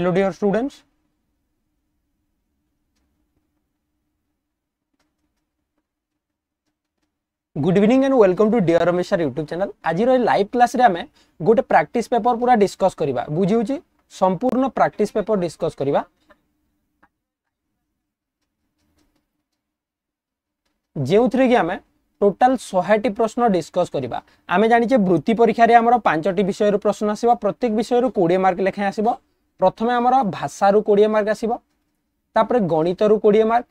Hello dear students. Good evening and welcome to dear Ramesh sir YouTube channel आज live class रे आमे गोटे practice paper पूरा discuss करिबा बुझिउची संपूर्ण प्रैक्टिस पेपर डिस्कस करिबा ଯେଉଁଥିରେ କି ଆମେ ଟୋଟାଲ ଶହେଟି ପ୍ରଶ୍ନ ଡିସ୍କସ୍ କରିବା ଆମେ ଜାଣିଛେ ବୃତ୍ତି ପରୀକ୍ଷାରେ ଆମର ପାଞ୍ଚଟି ବିଷୟରୁ ପ୍ରଶ୍ନ ଆସିବ ପ୍ରତ୍ୟେକ ବିଷୟରୁ କୋଡ଼ିଏ ମାର୍କ ଲେଖାଏଁ ଆସିବ ପ୍ରଥମେ ଆମର ଭାଷାରୁ କୋଡ଼ିଏ ମାର୍କ ଆସିବ ତାପରେ ଗଣିତରୁ କୋଡ଼ିଏ ମାର୍କ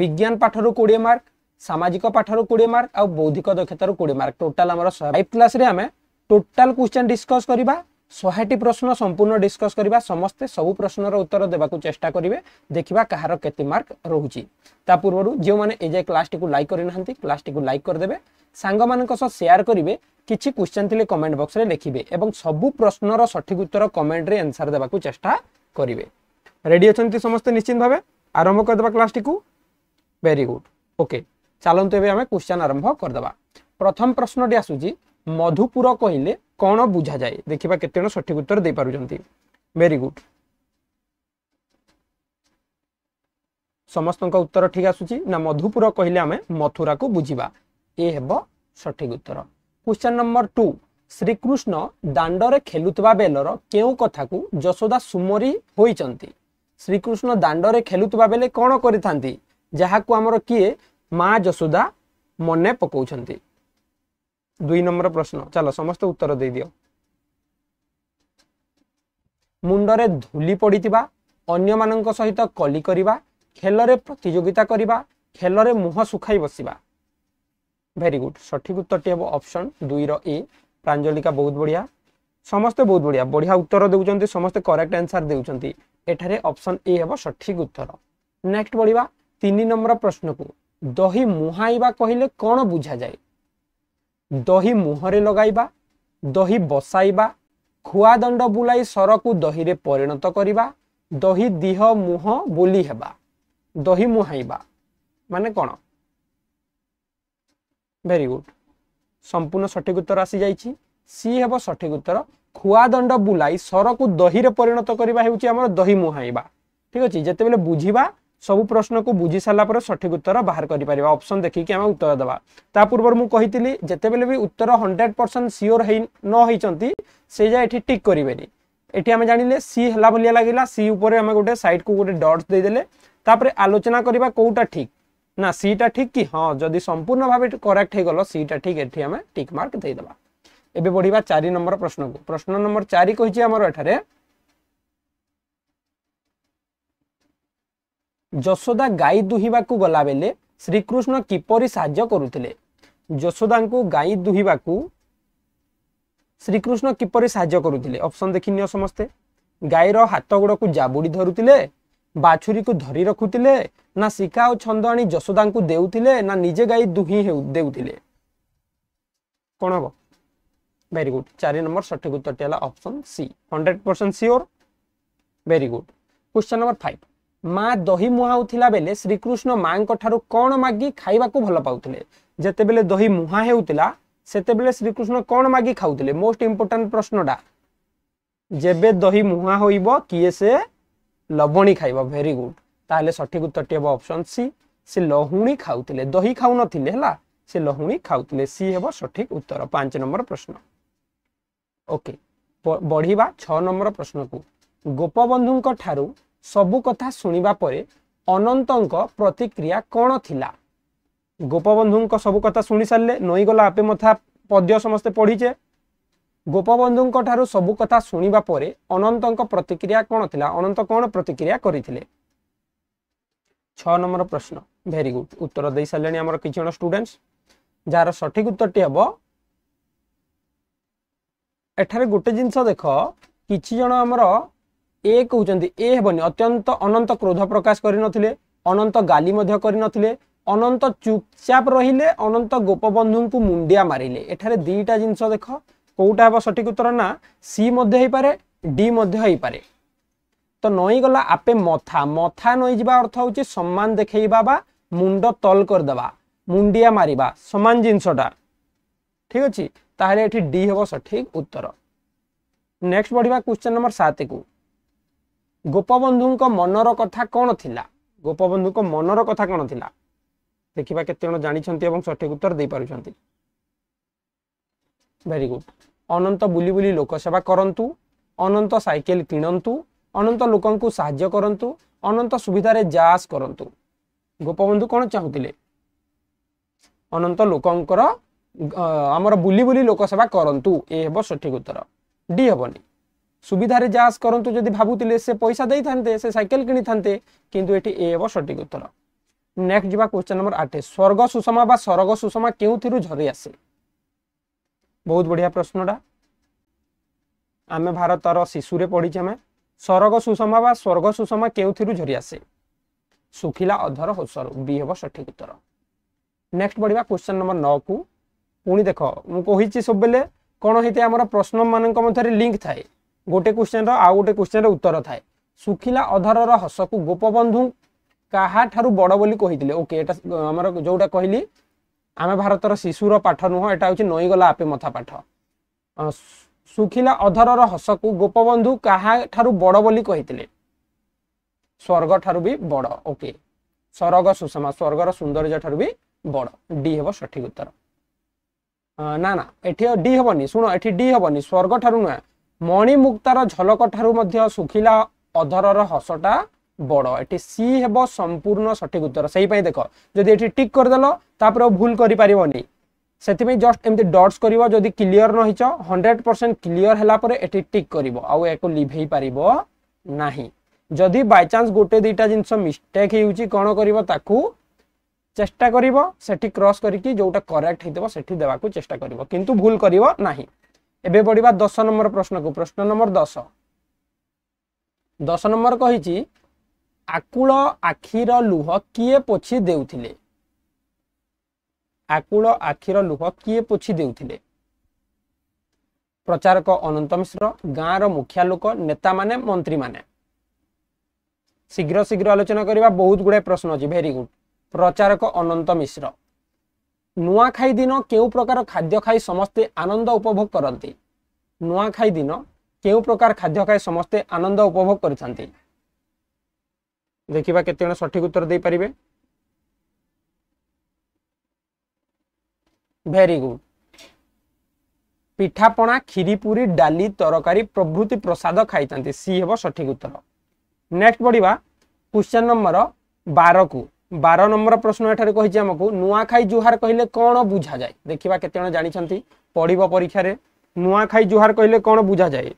ବିଜ୍ଞାନ ପାଠରୁ କୋଡ଼ିଏ ମାର୍କ ସାମାଜିକ ପାଠରୁ କୋଡ଼ିଏ ମାର୍କ ଆଉ ବୌଦ୍ଧିକ ଦକ୍ଷତାରୁ କୋଡ଼ିଏ ମାର୍କ ଟୋଟାଲ ଆମର ଶହେ ଫାଇଭ୍ କ୍ଲାସରେ ଆମେ ଟୋଟାଲ କ୍ୱେଶ୍ଚନ୍ ଡିସ୍କସ୍ କରିବା ଶହେଟି ପ୍ରଶ୍ନ ସମ୍ପୂର୍ଣ୍ଣ ଡିସ୍କସ୍ କରିବା ସମସ୍ତେ ସବୁ ପ୍ରଶ୍ନର ଉତ୍ତର ଦେବାକୁ ଚେଷ୍ଟା କରିବେ ଦେଖିବା କାହାର କେତେ ମାର୍କ ରହୁଛି ତା ପୂର୍ବରୁ ଯେଉଁମାନେ ଏଯାଏ କ୍ଲାସ୍ଟିକୁ ଲାଇକ୍ କରିନାହାନ୍ତି କ୍ଲାସ୍ଟିକୁ ଲାଇକ୍ କରିଦେବେ ସାଙ୍ଗମାନଙ୍କ ସହ ସେୟାର କରିବେ କିଛି କ୍ୱେଶ୍ଚନ୍ ଥିଲେ କମେଣ୍ଟ ବକ୍ସରେ ଲେଖିବେ ଏବଂ ସବୁ ପ୍ରଶ୍ନର ସଠିକ୍ ଉତ୍ତର କମେଣ୍ଟରେ ଆନ୍ସର୍ ଦେବାକୁ ଚେଷ୍ଟା କରିବେ ରେଡ଼ି ଅଛନ୍ତି ସମସ୍ତେ ନିଶ୍ଚିତ ଭାବେ ଆରମ୍ଭ କରିଦେବା କ୍ଲାସ୍ଟିକୁ ଭେରି ଗୁଡ୍ ଓକେ ଚାଲନ୍ତୁ ଏବେ ଆମେ କ୍ୱେଶ୍ଚନ୍ ଆରମ୍ଭ କରିଦେବା ପ୍ରଥମ ପ୍ରଶ୍ନଟି ଆସୁଛି ମଧୁପୁର କହିଲେ କ'ଣ ବୁଝାଯାଏ ଦେଖିବା କେତେ ଜଣ ସଠିକ ଉତ୍ତର ଦେଇପାରୁଛନ୍ତି ଭେରି ଗୁଡ୍ ସମସ୍ତଙ୍କ ଉତ୍ତର ଠିକ ଆସୁଛି ନା ମଧୁପୁର କହିଲେ ଆମେ ମଥୁରାକୁ ବୁଝିବା ଏ ହେବ ସଠିକ ଉତ୍ତର କ୍ୱେଶ୍ଚନ୍ ନମ୍ବର ଟୁ ଶ୍ରୀକୃଷ୍ଣ ଦାଣ୍ଡରେ ଖେଳୁଥିବା ବେଲର କେଉଁ କଥାକୁ ଯଶୋଦା ସୁମରି ହୋଇଛନ୍ତି ଶ୍ରୀକୃଷ୍ଣ ଦାଣ୍ଡରେ ଖେଳୁଥିବା ବେଳେ କ'ଣ କରିଥାନ୍ତି ଯାହାକୁ ଆମର କିଏ ମା ଯଶୋଦା ମନେ ପକାଉଛନ୍ତି ଦୁଇ ନମ୍ବର ପ୍ରଶ୍ନ ଚାଲ ସମସ୍ତେ ଉତ୍ତର ଦେଇଦିଅ ମୁଣ୍ଡରେ ଧୂଲି ପଡ଼ିଥିବା ଅନ୍ୟମାନଙ୍କ ସହିତ କଲି କରିବା ଖେଳରେ ପ୍ରତିଯୋଗିତା କରିବା ଖେଳରେ ମୁହଁ ଶୁଖାଇ ବସିବା ଭେରି ଗୁଡ୍ ସଠିକ ଉତ୍ତରଟି ହେବ ଅପସନ୍ ଦୁଇର ଏ ପ୍ରାଞ୍ଜଳିକା ବହୁତ ବଢ଼ିଆ ସମସ୍ତେ ବହୁତ ବଢ଼ିଆ ବଢ଼ିଆ ଉତ୍ତର ଦେଉଛନ୍ତି ସମସ୍ତେ କରେକ୍ଟ ଆନ୍ସର ଦେଉଛନ୍ତି ଏଠାରେ ଅପସନ୍ ଏ ହେବ ସଠିକ ଉତ୍ତର ନେକ୍ସଟ ବଢ଼ିବା ତିନି ନମ୍ବର ପ୍ରଶ୍ନକୁ ଦହି ମୁହାଁଇବା କହିଲେ କ'ଣ ବୁଝାଯାଏ ଦହି ମୁହଁରେ ଲଗାଇବା ଦହି ବସାଇବା ଖୁଆ ଦଣ୍ଡ ବୁଲାଇ ସରକୁ ଦହିରେ ପରିଣତ କରିବା ଦହି ଦିହ ମୁହଁ ବୋଲି ହେବା ଦହି ମୁହାଇବା ମାନେ କ'ଣ ଭେରି ଗୁଡ଼ ସମ୍ପୂର୍ଣ୍ଣ ସଠିକ ଉତ୍ତର ଆସିଯାଇଛି ସି ହେବ ସଠିକ ଉତ୍ତର ଖୁଆ ଦଣ୍ଡ ବୁଲାଇ ସରକୁ ଦହିରେ ପରିଣତ କରିବା ହେଉଛି ଆମର ଦହି ମୁହାଇବା ଠିକ ଅଛି ଯେତେବେଳେ ବୁଝିବା ସବୁ ପ୍ରଶ୍ନକୁ ବୁଝି ସାରିଲା ପରେ ସଠିକ ଉତ୍ତର ବାହାର କରିପାରିବା ଅପସନ୍ ଦେଖିକି ଆମେ ଉତ୍ତର ଦେବା ତା ପୂର୍ବରୁ ମୁଁ କହିଥିଲି ଯେତେବେଳେ ବି ଉତ୍ତର ହଣ୍ଡ୍ରେଡ଼ ପରସେଣ୍ଟ ସିଓର ହେଇ ନ ହେଇଛନ୍ତି ସେ ଯାଏ ଏଠି ଟିକ୍ କରିବେନି ଏଠି ଆମେ ଜାଣିଲେ ସି ହେଲା ଭଳିଆ ଲାଗିଲା ସି ଉପରେ ଆମେ ଗୋଟେ ସାଇଡ଼କୁ ଗୋଟେ ଡଟ୍ସ ଦେଇଦେଲେ ତାପରେ ଆଲୋଚନା କରିବା କେଉଁଟା ଠିକ୍ ନା ସିଟା ଠିକ୍ କି ହଁ ଯଦି ସମ୍ପୂର୍ଣ୍ଣ ଭାବେ କରେକ୍ଟ ହେଇଗଲ ସିଟା ଠିକ୍ ଏଠି ଆମେ ଟିକ୍ ମାର୍କ ଦେଇଦେବା ଏବେ ବଢ଼ିବା ଚାରି ନମ୍ବର ପ୍ରଶ୍ନକୁ ପ୍ରଶ୍ନ ନମ୍ବର ଚାରି କହିଛି ଆମର ଏଠାରେ ଯଶୋଦା ଗାଈ ଦୁହିଁବାକୁ ଗଲାବେଳେ ଶ୍ରୀକୃଷ୍ଣ କିପରି ସାହାଯ୍ୟ କରୁଥିଲେ ଯଶୋଦାଙ୍କୁ ଗାଈ ଦୁହିଁବାକୁ ଶ୍ରୀକୃଷ୍ଣ କିପରି ସାହାଯ୍ୟ କରୁଥିଲେ ଅପସନ୍ ଦେଖିନିଅ ସମସ୍ତେ ଗାଈର ହାତ ଗୋଡ଼କୁ ଜାବୁଡ଼ି ଧରୁଥିଲେ ବାଛୁରୀକୁ ଧରି ରଖୁଥିଲେ ନା ଶିକା ଆଉ ଛନ୍ଦ ଆଣି ଯଶୋଦାଙ୍କୁ ଦେଉଥିଲେ ନା ନିଜେ ଗାଈ ଦୁହିଁ ଦେଉଥିଲେ କ'ଣ ହବ ଭେରି ଗୁଡ୍ ଚାରି ନମ୍ବର ସଠିକ ଉତ୍ତରଟି ହେଲା option C hundred percent sure very good question number five ମା ଦହି ମୁହାଉଥିଲା ବେଳେ ଶ୍ରୀକୃଷ୍ଣ ମାଙ୍କ ଠାରୁ କଣ ମାଗି ଖାଇବାକୁ ଭଲ ପାଉଥିଲେ ଯେତେବେଳେ ଦହି ମୁହାଁ ହେଉଥିଲା ସେତେବେଳେ ଶ୍ରୀକୃଷ୍ଣ କଣ ମାଗି ଖାଉଥିଲେ ମୋଷ୍ଟ ଇମ୍ପୋର୍ଟାଣ୍ଟ ପ୍ରଶ୍ନଟା ଯେବେ ଦହି ମୁହାଁ ହୋଇବ କିଏ ସେ ଲବଣୀ ଖାଇବ ଭେରି ଗୁଡ୍ ତାହେଲେ ସଠିକ ଉତ୍ତରଟି ହେବ ଅପସନ୍ ସି ସେ ଲହୁଣୀ ଖାଉଥିଲେ ଦହି ଖାଉନଥିଲେ ହେଲା ସେ ଲହୁଣୀ ଖାଉଥିଲେ ସି ହେବ ସଠିକ ଉତ୍ତର ପାଞ୍ଚ ନମ୍ବର ପ୍ରଶ୍ନ ଓକେ ବଢିବା ଛଅ ନମ୍ବର ପ୍ରଶ୍ନକୁ ଗୋପବନ୍ଧୁଙ୍କ ଠାରୁ ସବୁ କଥା ଶୁଣିବା ପରେ ଅନନ୍ତଙ୍କ ପ୍ରତିକ୍ରିୟା କ'ଣ ଥିଲା ଗୋପବନ୍ଧୁଙ୍କ ସବୁ କଥା ଶୁଣିସାରିଲେ ନଈଗଲା ଆପେ ମଥା ପଦ୍ୟ ସମସ୍ତେ ପଢ଼ିଛେ ଗୋପବନ୍ଧୁଙ୍କ ଠାରୁ ସବୁ କଥା ଶୁଣିବା ପରେ ଅନନ୍ତଙ୍କ ପ୍ରତିକ୍ରିୟା କ'ଣ ଥିଲା ଅନନ୍ତ କ'ଣ ପ୍ରତିକ୍ରିୟା କରିଥିଲେ ଛଅ ନମ୍ବର ପ୍ରଶ୍ନ ଭେରି ଗୁଡ୍ ଉତ୍ତର ଦେଇସାରିଲେଣି ଆମର କିଛି ଜଣ ଷ୍ଟୁଡେଣ୍ଟସ୍ ଯାହାର ସଠିକ ଉତ୍ତରଟି ହେବ ଏଠାରେ ଗୋଟେ ଜିନିଷ ଦେଖ କିଛି ଜଣ ଆମର ଏ କହୁଛନ୍ତି ଏ ହେବନି ଅତ୍ୟନ୍ତ ଅନନ୍ତ କ୍ରୋଧ ପ୍ରକାଶ କରିନଥିଲେ ଅନନ୍ତ ଗାଲି ମଧ୍ୟ କରିନଥିଲେ ଅନନ୍ତ ଚୁପଚାପ ରହିଲେ ଅନନ୍ତ ଗୋପବନ୍ଧୁଙ୍କୁ ମୁଣ୍ଡିଆ ମାରିଲେ ଏଠାରେ ଦୁଇଟା ଜିନିଷ ଦେଖ କୋଉଟା ହେବ ସଠିକ ଉତ୍ତର ନା ସି ମଧ୍ୟ ହେଇପାରେ ଡି ମଧ୍ୟ ହେଇପାରେ ତ ନଈଗଲା ଆପେ ମଥା ମଥା ନଈଯିବା ଅର୍ଥ ହେଉଛି ସମ୍ମାନ ଦେଖେଇବା ବା ମୁଣ୍ଡ ତଲ କରିଦେବା ମୁଣ୍ଡିଆ ମାରିବା ସମାନ ଜିନିଷଟା ଠିକ ଅଛି ତାହେଲେ ଏଠି ଡି ହେବ ସଠିକ ଉତ୍ତର ନେକ୍ସଟ ବଢ଼ିବା କ୍ୱେଶ୍ଚନ ନମ୍ବର ସାତକୁ ଗୋପବନ୍ଧୁଙ୍କ ମନର କଥା କ'ଣ ଥିଲା ଗୋପବନ୍ଧୁଙ୍କ ମନର କଥା କ'ଣ ଥିଲା ଦେଖିବା କେତେ ଜଣ ଜାଣିଛନ୍ତି ଏବଂ ସଠିକ ଉତ୍ତର ଦେଇପାରୁଛନ୍ତି ଭେରି ଗୁଡ୍ ଅନନ୍ତ ବୁଲି ବୁଲି ଲୋକସେବା କରନ୍ତୁ ଅନନ୍ତ ସାଇକେଲ କିଣନ୍ତୁ ଅନନ୍ତ ଲୋକଙ୍କୁ ସାହାଯ୍ୟ କରନ୍ତୁ ଅନନ୍ତ ସୁବିଧାରେ ଯାଆସ କରନ୍ତୁ ଗୋପବନ୍ଧୁ କ'ଣ ଚାହୁଁଥିଲେ ଅନନ୍ତ ଲୋକଙ୍କର ଆମର ବୁଲି ବୁଲି ଲୋକସେବା କରନ୍ତୁ ଏ ହେବ ସଠିକ ଉତ୍ତର ଡି ହେବନି সুবিধার যাচ করতু যদি ভাবুলে সে পয়সা দিয়ে সে সাইকেল কিনি থাকে কিন্তু এটি এ হব সঠিক উত্তর নেক্সট যা কোশ্চেন নম্বর আট স্বর্গ সুষমা বা স্বর্গ সুষমা কেউথি ঝরি আসে ବହୁତ ବଢ଼ିଆ ପ୍ରଶ୍ନଟା ଆମେ ଭାରତର ଶିଶୁରେ ପଢ଼ିଛେ ଆମେ ସରଗ ସୁଷମା ବା ସ୍ୱର୍ଗ ସୁଷମା କେଉଁଥିରୁ ଝରି ଆସେ ଶୁଖିଲା ଅଧର ହୋସରୁ ବି ହେବ ସଠିକ ଉତ୍ତର ନେକ୍ସଟ ପଢ଼ିବା କ୍ୱେଶ୍ଚନ ନମ୍ବର ନଅକୁ ପୁଣି ଦେଖ ମୁଁ କହିଛି ସବୁବେଳେ କ'ଣ ହେଇଥାଏ ଆମର ପ୍ରଶ୍ନମାନଙ୍କ ମଧ୍ୟରେ ଲିଙ୍କ ଥାଏ ଗୋଟେ କ୍ୱେଶ୍ଚନର ଆଉ ଗୋଟେ କ୍ୱେଶ୍ଚନର ଉତ୍ତର ଥାଏ ଶୁଖିଲା ଅଧରର ହସକୁ ଗୋପବନ୍ଧୁ କାହାଠାରୁ ବଡ଼ ବୋଲି କହିଥିଲେ ଓକେ ଏଟା ଆମର ଯୋଉଟା କହିଲି ଆମେ ଭାରତର ଶିଶୁର ପାଠ ନୁହଁ ଏଟା ହେଉଛି ନଈଗଲା ଆପେ ମଥା ପାଠ ଶୁଖିଲା ଅଧରର ହସକୁ ଗୋପବନ୍ଧୁ କାହାଠାରୁ ବଡ଼ ବୋଲି କହିଥିଲେ ସ୍ୱର୍ଗଠାରୁ ବି ବଡ଼ ଓକେ ସରଗ ସୁଷମା ସ୍ୱର୍ଗର ସୌନ୍ଦର୍ଯ୍ୟ ଠାରୁ ବି ବଡ଼ ଡି ହେବ ସଠିକ ଉତ୍ତର ନା ନା ଏଠି ଡି ହେବନି ଶୁଣ ଏଠି ଡି ହେବନି ସ୍ୱର୍ଗ ଠାରୁ ନୁହେଁ ମଣିମୁକ୍ତାର ଝଲକ ଠାରୁ ମଧ୍ୟ ଶୁଖିଲା ଅଧରର ହସଟା বড় এটি সি হব সম্পূর্ণ সঠিক উত্তর সেইপাই দেখ যদি এটি টিক করেদেল তাপরে ভুল করে পারবনি সেপাই জস্ট এমনি ডটস করব যদি ক্লিয়র নহিছ হন্ড্রেড পরসেন্ট ক্লিয়র হলাপরে এটি টিক করব আকু লিভাই পারিব না যদি বাইচান্স গোটে দুইটা জিনিস মিস্টেক হচ্ছে কোণ করব তাকে চেষ্টা করব সেটি ক্রস করি যেটা করেক্ট হয়ে সেটি দেওয়া চেষ্টা করব কিন্তু ভুল করব না ଏବେ ପଢିବା ଦଶ ନମ୍ବର ପ୍ରଶ୍ନକୁ ପ୍ରଶ୍ନ ନମ୍ବର ଦଶ ଦଶ ନମ୍ବର କହିଛି ଆକୁଳ ଆଖିର ଲୁହ କିଏ ପୋଛି ଦେଉଥିଲେ ଆକୁଳ ଆଖିର ଲୁହ କିଏ ପୋଛି ଦେଉଥିଲେ ପ୍ରଚାରକ ଅନନ୍ତ ମିଶ୍ର ଗାଁର ମୁଖିଆ ଲୋକ ନେତାମାନେ ମନ୍ତ୍ରୀମାନେ ଶୀଘ୍ର ଶୀଘ୍ର ଆଲୋଚନା କରିବା ବହୁତ ଗୁଡ଼ାଏ ପ୍ରଶ୍ନ ଅଛି ଭେରି ଗୁଡ୍ ପ୍ରଚାରକ ଅନନ୍ତ ମିଶ୍ର ନୂଆଖାଇ ଦିନ କେଉଁ ପ୍ରକାର ଖାଦ୍ୟ ଖାଇ ସମସ୍ତେ ଆନନ୍ଦ ଉପଭୋଗ କରନ୍ତି ନୂଆଖାଇ ଦିନ କେଉଁ ପ୍ରକାର ଖାଦ୍ୟ ଖାଇ ସମସ୍ତେ ଆନନ୍ଦ ଉପଭୋଗ କରିଥାନ୍ତି ଦେଖିବା କେତେଜଣ ସଠିକ ଉତ୍ତର ଦେଇପାରିବେ ଭେରି ଗୁଡ୍ ପିଠାପଣା କ୍ଷୀରିପୁରୀ ଡାଲି ତରକାରୀ ପ୍ରଭୃତି ପ୍ରସାଦ ଖାଇଥାନ୍ତି ସି ହେବ ସଠିକ ଉତ୍ତର ନେକ୍ସଟ ପଢ଼ିବା କ୍ୱେଶ୍ଚନ୍ ନମ୍ବର ବାରକୁ বার নম্বর প্রশ্ন এখানে কী আমি নূয়াখাই জুহার কহিলে কোণ বুঝা যায় দেখা কেতে জন জাঁচান পড়ব পরীক্ষার নূয়াখাই জুহার কহিলে কোণ বুঝা যায়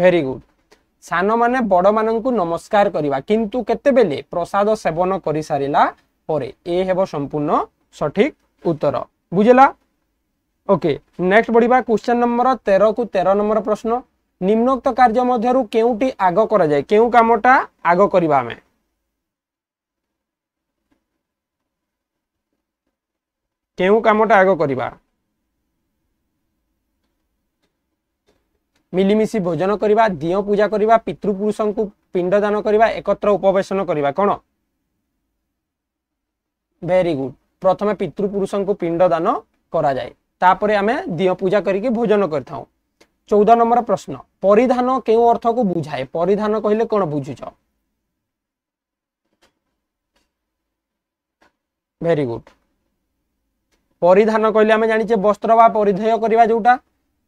ভেরি গুড ସାନମାନେ ବଡ଼ମାନଙ୍କୁ ନମସ୍କାର କରିବା କିନ୍ତୁ କେତେବେଳେ ପ୍ରସାଦ ସେବନ କରିସାରିଲା ପରେ ଏ ହେବ ସମ୍ପୂର୍ଣ୍ଣ सठिक उत्तर बुझेगा ओके नेक्स्ट बढ़िया क्वेश्चन नंबर तेरह को तेरह नंबर प्रश्न निम्नोक्त कार्य मध्य के आग कराए क्यों कमटा आग करवा आम क्यों कमटा आग करवा मिलमिशी भोजन करवा दिय पूजा करवा पितृपुरुष को पिंडदान करवा एकत्र उपवेशन करवा कौन भेरी गुड প্রথমে পিতৃপুরুষঙ্কু পিণ্ডদান করা যায় তাপরে আমি দিয় পূজা করিকি ভোজন করে থাও চৌদ নম্বর প্রশ্ন পরিধান কেউ অর্থকু বুঝায় পরিধান কহিলে কোণ বুঝুছ ভেরি গুড পরিধান কহিলে আমি জানিছে বস্ত্র বা পরিধেয় করা যেটা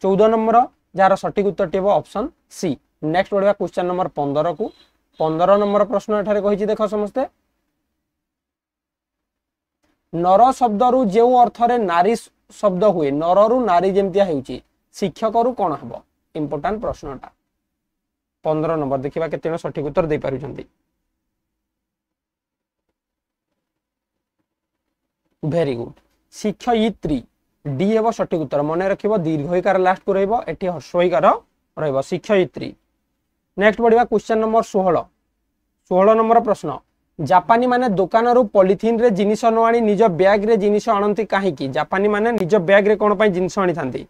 চৌদ নম্বর যার সঠিক উত্তরটি হব অপশন সি নেক্সট পড়া কোশ্চেন নম্বর পনেরো কু পনেরো নম্বর প্রশ্ন এখানে কহিছি দেখ সমস্তে ନର ଶବ୍ଦରୁ ଯେଉଁ ଅର୍ଥରେ ନାରୀ ଶବ୍ଦ ହୁଏ ନରରୁ ନାରୀ ଯେମିତିଆ ହେଉଛି ଶିକ୍ଷକରୁ କ'ଣ ହେବ ଇମ୍ପୋର୍ଟାଣ୍ଟ ପ୍ରଶ୍ନଟା ପନ୍ଦର ନମ୍ବର ଦେଖିବା କେତେଜଣ ସଠିକ ଉତ୍ତର ଦେଇପାରୁଛନ୍ତି ଭେରି ଗୁଡ୍ ଶିକ୍ଷ ଇତ୍ରୀ ଡି ହେବ ସଠିକ ଉତ୍ତର ମନେ ରଖିବ ଦୀର୍ଘଇକାର ଲାଷ୍ଟକୁ ରହିବ ଏଠି ହର୍ଷଇକାର ରହିବ ଶିକ୍ଷୟିତ୍ରୀ ନେକ୍ସଟ ବଢିବା କ୍ୱେଶ୍ଚନ ନମ୍ବର ଷୋହଳ ଷୋହଳ ନମ୍ବର ପ୍ରଶ୍ନ জাপানী মানে দোকানରୁ ପଲିଥିନରେ ଜିନିଷ ନ ଆଣି ନିଜ ବ୍ୟାଗରେ ଜିନିଷ ଆଣନ୍ତି କାହିଁକି ଜାପାନୀ ମାନେ ନିଜ ବ୍ୟାଗରେ କ'ଣ ପାଇଁ ଜିନିଷ ଆଣିଥାନ୍ତି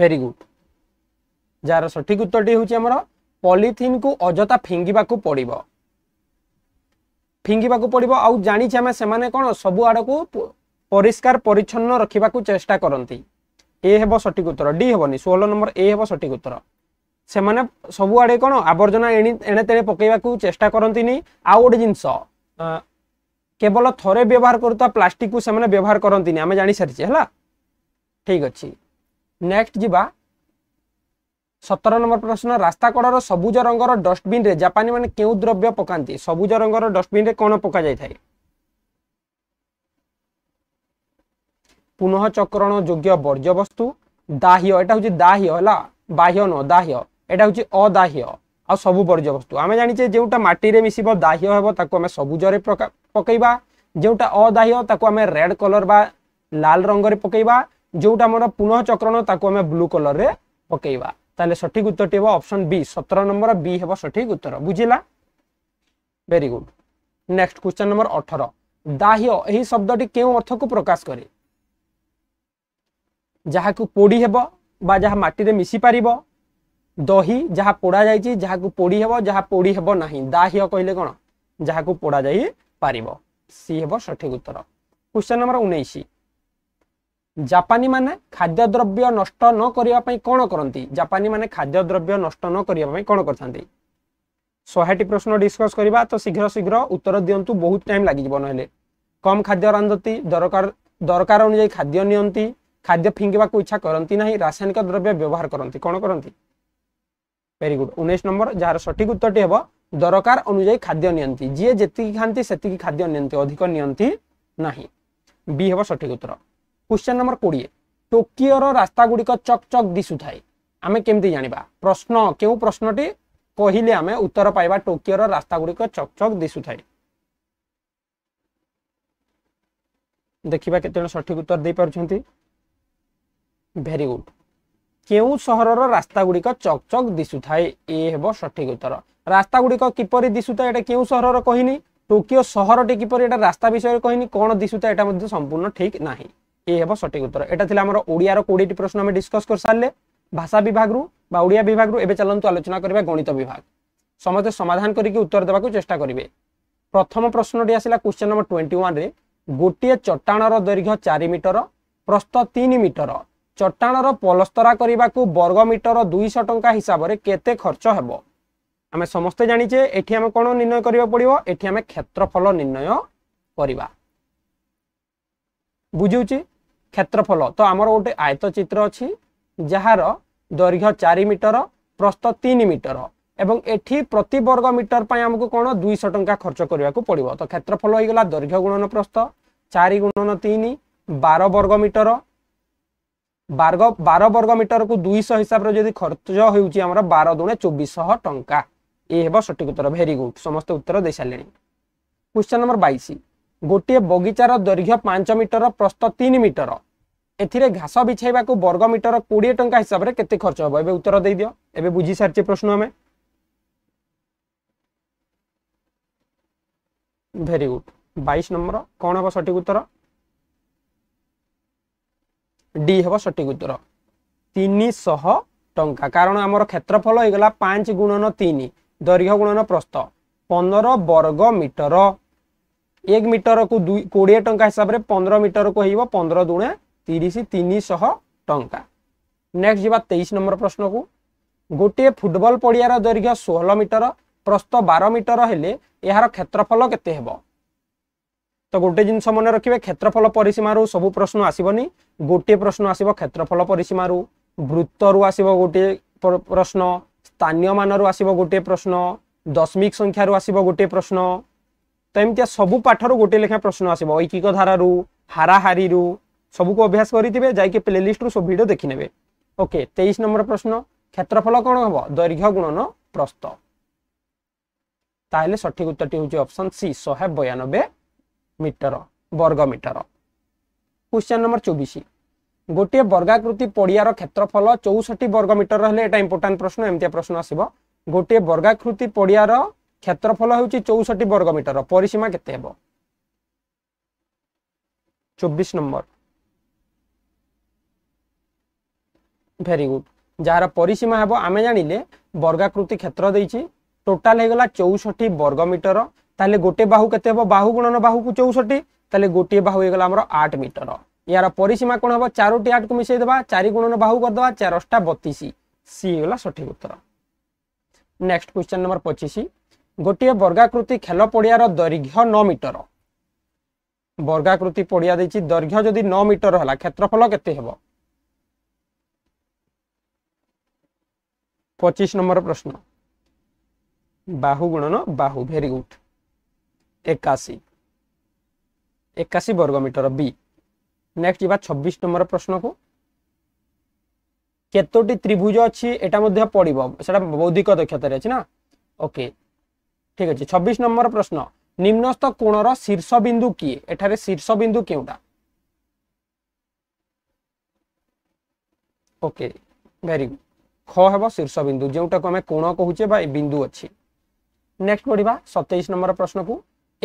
ভেরি গুড যার সঠিক উত্তরটি হচ্ছে আমার পলিথিনকু অযথা ফিঙ্গিবাকু পড়িব ফিঙ্গিবাকু পড়িব আউ জানিছে আমি সেমানে কোন সবু আড়কু পরিষ্কার পরিচ্ছন্ন রখিবাকু চেষ্টা করন্তি এ হব সঠিক উত্তর ডি হবনি ষোহল নম্বর এ হব সঠিক উত্তর সেমানে সবুআড়ে কোণ আবর্জনা এণে তেণে পকাইবাকু চেষ্টা করন্তিনি আউ গোটে জিনিস কেবল থরে ব্যবহার করুতা প্লাস্টিক কু সেমানে ব্যবহার করন্তিনি আমি জানি সারিছে হেলা ঠিক আছে নেক্সট যা সতের নম্বর প্রশ্ন রাস্তা কড়র সবুজ রঙর ডস্টবিনে জাপানী মানে কেউ দ্রব্য পকাতে সবুজ রঙর ডস্টবিনে কোণ পকা যাই থাকে পুনঃচক্রণ যোগ্য বর্জ্যবস্তু দাহ্য এটা হচ্ছে দাহ্য হলা বাহ্য ন দাহ্য এটা হচ্ছে অদাহ্য ଆଉ ସବୁ ବର୍ଜ୍ୟବସ୍ତୁ ଆମେ ଜାଣିଛେ ଯେଉଁଟା ମାଟିରେ ମିଶିବ ଦାହ୍ୟ ହେବ ତାକୁ ଆମେ ସବୁଜରେ ପକାଇବା ଯେଉଁଟା ଅଦାହ୍ୟ ତାକୁ ଆମେ ରେଡ୍ କଲର୍ ବା ଲାଲ ରଙ୍ଗରେ ପକାଇବା ଯେଉଁଟା ଆମର ପୁନଃ ଚକ୍ରଣ ତାକୁ ଆମେ ବ୍ଲୁ କଲର୍ରେ ପକାଇବା ତାହେଲେ ସଠିକ୍ ଉତ୍ତରଟି ହେବ ଅପସନ୍ ବି ସତର ନମ୍ବର ବି ହେବ ସଠିକ୍ ଉତ୍ତର ବୁଝିଲା very good next question number ଅଠର ଦାହ୍ୟ ଏହି ଶବ୍ଦଟି କେଉଁ ଅର୍ଥକୁ ପ୍ରକାଶ କରେ ଯାହାକୁ ପୋଡ଼ି ହେବ ବା ଯାହା ମାଟିରେ ମିଶିପାରିବ ଦହି ଯାହା ପୋଡ଼ା ଯାଇଛି ଯାହାକୁ ପୋଡ଼ି ହେବ ଯାହା ପୋଡ଼ି ହେବ ନାହିଁ ଦାହ୍ୟ କହିଲେ କ'ଣ ଯାହାକୁ ପୋଡ଼ା ଯାଇ ପାରିବ ସି ହେବ ସଠିକ ଉତ୍ତର କ୍ୱେଶ୍ଚନ୍ ନମ୍ବର ଉଣେଇଶ ଜାପାନୀମାନେ ଖାଦ୍ୟଦ୍ରବ୍ୟ ନଷ୍ଟ ନ କରିବା ପାଇଁ କ'ଣ କରନ୍ତି ଜାପାନୀମାନେ ଖାଦ୍ୟଦ୍ରବ୍ୟ ନଷ୍ଟ ନ କରିବା ପାଇଁ କ'ଣ କରିଥାନ୍ତି ଶହେଟି ପ୍ରଶ୍ନ ଡିସ୍କସ୍ କରିବା ତ ଶୀଘ୍ର ଶୀଘ୍ର ଉତ୍ତର ଦିଅନ୍ତୁ ବହୁତ ଟାଇମ୍ ଲାଗିଯିବ ନହେଲେ କମ୍ ଖାଦ୍ୟ ରାନ୍ଧନ୍ତି ଦରକାର ଦରକାର ଅନୁଯାୟୀ ଖାଦ୍ୟ ନିଅନ୍ତି ଖାଦ୍ୟ ଫିଙ୍ଗିବାକୁ ଇଚ୍ଛା କରନ୍ତି ନାହିଁ ରାସାୟନିକ ଦ୍ରବ୍ୟ ବ୍ୟବହାର କରନ୍ତି କ'ଣ କରନ୍ତି ଭେରି ଗୁଡ୍ ଉଣେଇଶ ନମ୍ବର ଯାହାର ସଠିକ ଉତ୍ତରଟି ହେବ ଦରକାର ଅନୁଯାୟୀ ଖାଦ୍ୟ ନିଅନ୍ତି ଯିଏ ଯେତିକି ଖାଆନ୍ତି ସେତିକି ଖାଦ୍ୟ ନିଅନ୍ତି ଅଧିକ ନିଅନ୍ତି ନାହିଁ ବି ହେବ ସଠିକ ଉତ୍ତର କ୍ୱେଶ୍ଚନ୍ ନମ୍ବର କୋଡ଼ିଏ ଟୋକିଓର ରାସ୍ତାଗୁଡ଼ିକ ଚକ୍ ଚକ୍ ଦିଶୁଥାଏ ଆମେ କେମିତି ଜାଣିବା ପ୍ରଶ୍ନ କେଉଁ ପ୍ରଶ୍ନଟି କହିଲେ ଆମେ ଉତ୍ତର ପାଇବା ଟୋକିଓର ରାସ୍ତାଗୁଡ଼ିକ ଚକ୍ ଚକ୍ ଦିଶୁଥାଏ ଦେଖିବା କେତେଜଣ ସଠିକ ଉତ୍ତର ଦେଇପାରୁଛନ୍ତି ভেরি গুড কেউ সহরর রাস্তা গুড়িক চকচক দিশুথায় এ হব সঠিক উত্তর রাস্তা গুড়িক কিপরি দিশুথায় এটা কেউ সহরর কহিনি টোকিও সহরটি কিপরি এটা রাস্তা বিষয়ে কহিনি কোণ দিশুথায় এটা মধ্যে সম্পূর্ণ ঠিক নাহি এ হব সঠিক উত্তর এটা লা আমার ওড়িয়ার কোড়িটি প্রশ্ন আমি ডিসকস করে সারলে ভাষা বিভাগরু বা ওড়িয়া বিভাগরু এবে চলন্তু আলোচনা করিবা গণিত বিভাগ সমস্তে সমাধান করিকি উত্তর দেবাকু চেষ্টা করিবে প্রথম প্রশ্নটি আসিলা কোশ্চেন নম্বর টোয়েন্টি ওয়ানরে গোটিয়ে চটাণর দৈর্ঘ্য চারি মিটর প্রস্থ তিন মিটর ଚଟାଣର ପଲସ୍ତରା କରିବାକୁ ବର୍ଗ ମିଟର ଦୁଇଶହ ଟଙ୍କା ହିସାବରେ କେତେ ଖର୍ଚ୍ଚ ହେବ ଆମେ ସମସ୍ତେ ଜାଣିଛେ ଏଠି ଆମେ କ'ଣ ନିର୍ଣ୍ଣୟ କରିବାକୁ ପଡ଼ିବ ଏଠି ଆମେ କ୍ଷେତ୍ରଫଳ ନିର୍ଣ୍ଣୟ କରିବା ବୁଝୁଛି କ୍ଷେତ୍ରଫଳ ତ ଆମର ଗୋଟେ ଆୟତଚିତ୍ର ଅଛି ଯାହାର ଦୈର୍ଘ୍ୟ ଚାରି ମିଟର ପ୍ରସ୍ତ ତିନି ମିଟର ଏବଂ ଏଠି ପ୍ରତି ବର୍ଗ ମିଟର ପାଇଁ ଆମକୁ କ'ଣ ଦୁଇଶହ ଟଙ୍କା ଖର୍ଚ୍ଚ କରିବାକୁ ପଡ଼ିବ ତ କ୍ଷେତ୍ରଫଳ ହେଇଗଲା ଦୈର୍ଘ୍ୟ ଗୁଣନ ପ୍ରସ୍ତ ଚାରି ଗୁଣନ ତିନି ବାର ବର୍ଗ ମିଟର ବାରଗ ବାର ବର୍ଗ ମିଟରକୁ ଦୁଇଶହ ହିସାବରେ ଯଦି ଖର୍ଚ୍ଚ ହେଉଛି ଆମର ବାର ଦୁଣେ ଚବିଶହ ଟଙ୍କା ଏ ହେବ ସଠିକ ଉତ୍ତର ଭେରି ଗୁଡ୍ ସମସ୍ତେ ଉତ୍ତର ଦେଇସାରିଲେଣି କ୍ୱେଶ୍ଚନ ନମ୍ବର ବାଇଶ ଗୋଟିଏ ବଗିଚାର ଦୈର୍ଘ୍ୟ ପାଞ୍ଚ ମିଟର ପ୍ରସ୍ତ ତିନି ମିଟର ଏଥିରେ ଘାସ ବିଛାଇବାକୁ ବର୍ଗ ମିଟର କୋଡ଼ିଏ ଟଙ୍କା ହିସାବରେ କେତେ ଖର୍ଚ୍ଚ ହେବ ଏବେ ଉତ୍ତର ଦେଇଦିଅ ଏବେ ବୁଝିସାରିଛେ ପ୍ରଶ୍ନ ଆମେ ଭେରି ଗୁଡ୍ ବାଇଶ ନମ୍ବର କ'ଣ ହେବ ସଠିକ ଉତ୍ତର ডি হব সঠিক উত্তর তিনশহ টঙ্কা কারণ আমার ক্ষেত্রফল হয়ে গেল পাঁচ গুণন তিন দৈর্ঘ্য গুণন প্রস্ত পনের বর্গ মিটর এক মিটর কু কোড়িয়ে টঙ্কা হিসাবে পনের মিটর কু হইব পনের দুণে তিরিশ তিনশহ টঙ্কা নেক্সট যা তেইশ নম্বর প্রশ্ন কু গোটিয়ে ফুটবল পড়িয়ার দৈর্ঘ্য ষোহল মিটর প্রস্ত বার মিটর হলে এর ক্ষেত্রফল কেতে হব ତ ଗୋଟେ ଜିନିଷ ମନେ ରଖିବେ କ୍ଷେତ୍ରଫଳ ପରିସୀମାରୁ ସବୁ ପ୍ରଶ୍ନ ଆସିବନି ଗୋଟିଏ ପ୍ରଶ୍ନ ଆସିବ କ୍ଷେତ୍ରଫଳ ପରିସୀମାରୁ ବୃତ୍ତରୁ ଆସିବ ଗୋଟିଏ ପ୍ରଶ୍ନ ସ୍ଥାନୀୟ ମାନରୁ ଆସିବ ଗୋଟିଏ ପ୍ରଶ୍ନ ଦଶମିକ ସଂଖ୍ୟାରୁ ଆସିବ ଗୋଟିଏ ପ୍ରଶ୍ନ ତ ଏମିତିଆ ସବୁ ପାଠରୁ ଗୋଟିଏ ଲେଖା ପ୍ରଶ୍ନ ଆସିବ ଐକିକ ଧାରାରୁ ହାରାହାରିରୁ ସବୁକୁ ଅଭ୍ୟାସ କରିଥିବେ ଯାଇକି ପ୍ଲେ ଲିଷ୍ଟରୁ ସବୁ ଭିଡ଼ିଓ ଦେଖିନେବେ ଓକେ ତେଇଶ ନମ୍ବର ପ୍ରଶ୍ନ କ୍ଷେତ୍ରଫଳ କ'ଣ ହବ ଦୈର୍ଘ୍ୟ ଗୁଣନ ପ୍ରସ୍ତ ତାହେଲେ ସଠିକ ଉତ୍ତରଟି ହେଉଛି ଅପସନ୍ ସି ଶହେ ବୟାନବେ ମିଟର ବର୍ଗ ମିଟର କ୍ୱେଶ୍ଚନ୍ ନମ୍ବର ଚବିଶ ଗୋଟିଏ ବର୍ଗାକୃତି ପଡ଼ିଆର କ୍ଷେତ୍ରଫଳ ଚଉଷଠି ବର୍ଗ ମିଟର ହେଲେ ଏଇଟା ଇମ୍ପୋର୍ଟାଣ୍ଟ ପ୍ରଶ୍ନ ଏମିତିଆ ପ୍ରଶ୍ନ ଆସିବ ଗୋଟିଏ ବର୍ଗାକୃତି ପଡ଼ିଆର କ୍ଷେତ୍ରଫଳ ହେଉଛି ଚଉଷଠି ବର୍ଗ ମିଟର ପରିସୀମା କେତେ ହେବ ଚବିଶ ନମ୍ବର ଭେରି ଗୁଡ୍ ଯାହାର ପରିସୀମା ହେବ ଆମେ ଜାଣିଲେ ବର୍ଗାକୃତି କ୍ଷେତ୍ର ଦେଇଛି ଟୋଟାଲ ହେଇଗଲା ଚଉଷଠି ବର୍ଗ ମିଟର তাহলে গোটে বাহু কেতে হব বাহু গুণন বাহুকু চৌষটি তাহলে গোটিয়ে বাহু হয়ে গেল আমার আট মিটর ইয়ার পরিসীমা কোণ হব চারোটি আটকু মিশাই দেবা চারি গুণন বাহু করদেবা চারশটা বতিশ সি হয়ে গেল সঠিক উত্তর নেক্সট কোশ্চেন নম্বর পঁচিশ গোটিয়ে বর্গাকৃতি খেল পড়িয়ার দৈর্ঘ্য ন মিটর বর্গাকৃতি পড়িয়া দিয়েছি দৈর্ঘ্য যদি ন মিটর হলা ক্ষেত্রফল কেতে হব পঁচিশ নম্বর প্রশ্ন বাহু গুণন বাহু ভেরি গুড ଏକାଅଶୀ ଏକାଅଶୀ ବର୍ଗ ମିଟର ବି ନେକ୍ସଟ ଯିବା ଛବିଶ ନମ୍ବର ପ୍ରଶ୍ନକୁ କେତୋଟି ତ୍ରିଭୁଜ ଅଛି ଏଟା ମଧ୍ୟ ପଡିବ ସେଟା ବୌଦ୍ଧିକ ଦକ୍ଷତାରେ ଅଛି ନା ଓକେ ଠିକ ଅଛି ଛବିଶ ନମ୍ବର ପ୍ରଶ୍ନ ନିମ୍ନସ୍ଥ କୋଣର ଶୀର୍ଷ ବିନ୍ଦୁ କିଏ ଏଠାରେ ଶୀର୍ଷ ବିନ୍ଦୁ କେଉଁଟା ଓକେ ଭେରି ଗୁଡ୍ ଖ ହେବ ଶୀର୍ଷ ବିନ୍ଦୁ ଯେଉଁଟାକୁ ଆମେ କୋଣ କହୁଛେ ବା ଏ ବିନ୍ଦୁ ଅଛି ନେକ୍ସଟ ପଢିବା ସତେଇଶ ନମ୍ବର ପ୍ରଶ୍ନକୁ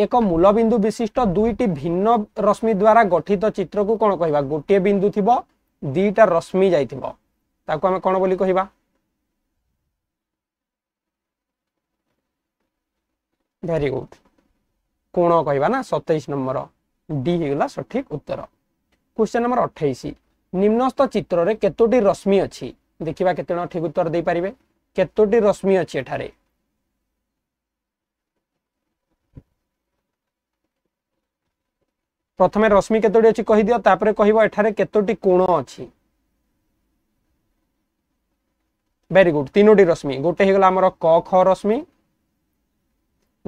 ଏକ ମୂଳବିନ୍ଦୁ ବିଶିଷ୍ଟ ଦୁଇଟି ଭିନ୍ନ ରଶ୍ମି ଦ୍ୱାରା ଗଠିତ ଚିତ୍ରକୁ କ'ଣ କହିବା ଗୋଟିଏ ବିନ୍ଦୁ ଥିବ ଦୁଇଟା ରଶ୍ମି ଯାଇଥିବ ତାକୁ ଆମେ କ'ଣ ବୋଲି କହିବା ଭେରି ଗୁଡ୍ କୋଣ କହିବା ନା ସତେଇଶ ନମ୍ବର ଡି ହେଇଗଲା ସଠିକ ଉତ୍ତର କ୍ୱେଶ୍ଚନ୍ ନମ୍ବର ଅଠେଇଶ ନିମ୍ନସ୍ଥ ଚିତ୍ରରେ କେତୋଟି ରଶ୍ମି ଅଛି ଦେଖିବା କେତେ ଜଣ ଠିକ ଉତ୍ତର ଦେଇପାରିବେ କେତୋଟି ରଶ୍ମି ଅଛି ଏଠାରେ প্রথমে রশ্মি কতটি অছি কহিদিও তারপরে কহিব এঠারে কতটি কোণ অছি ভেরি গুড তিনোটি রশ্মি গোটে হয়ে গেল আমার ক খ রশ্মি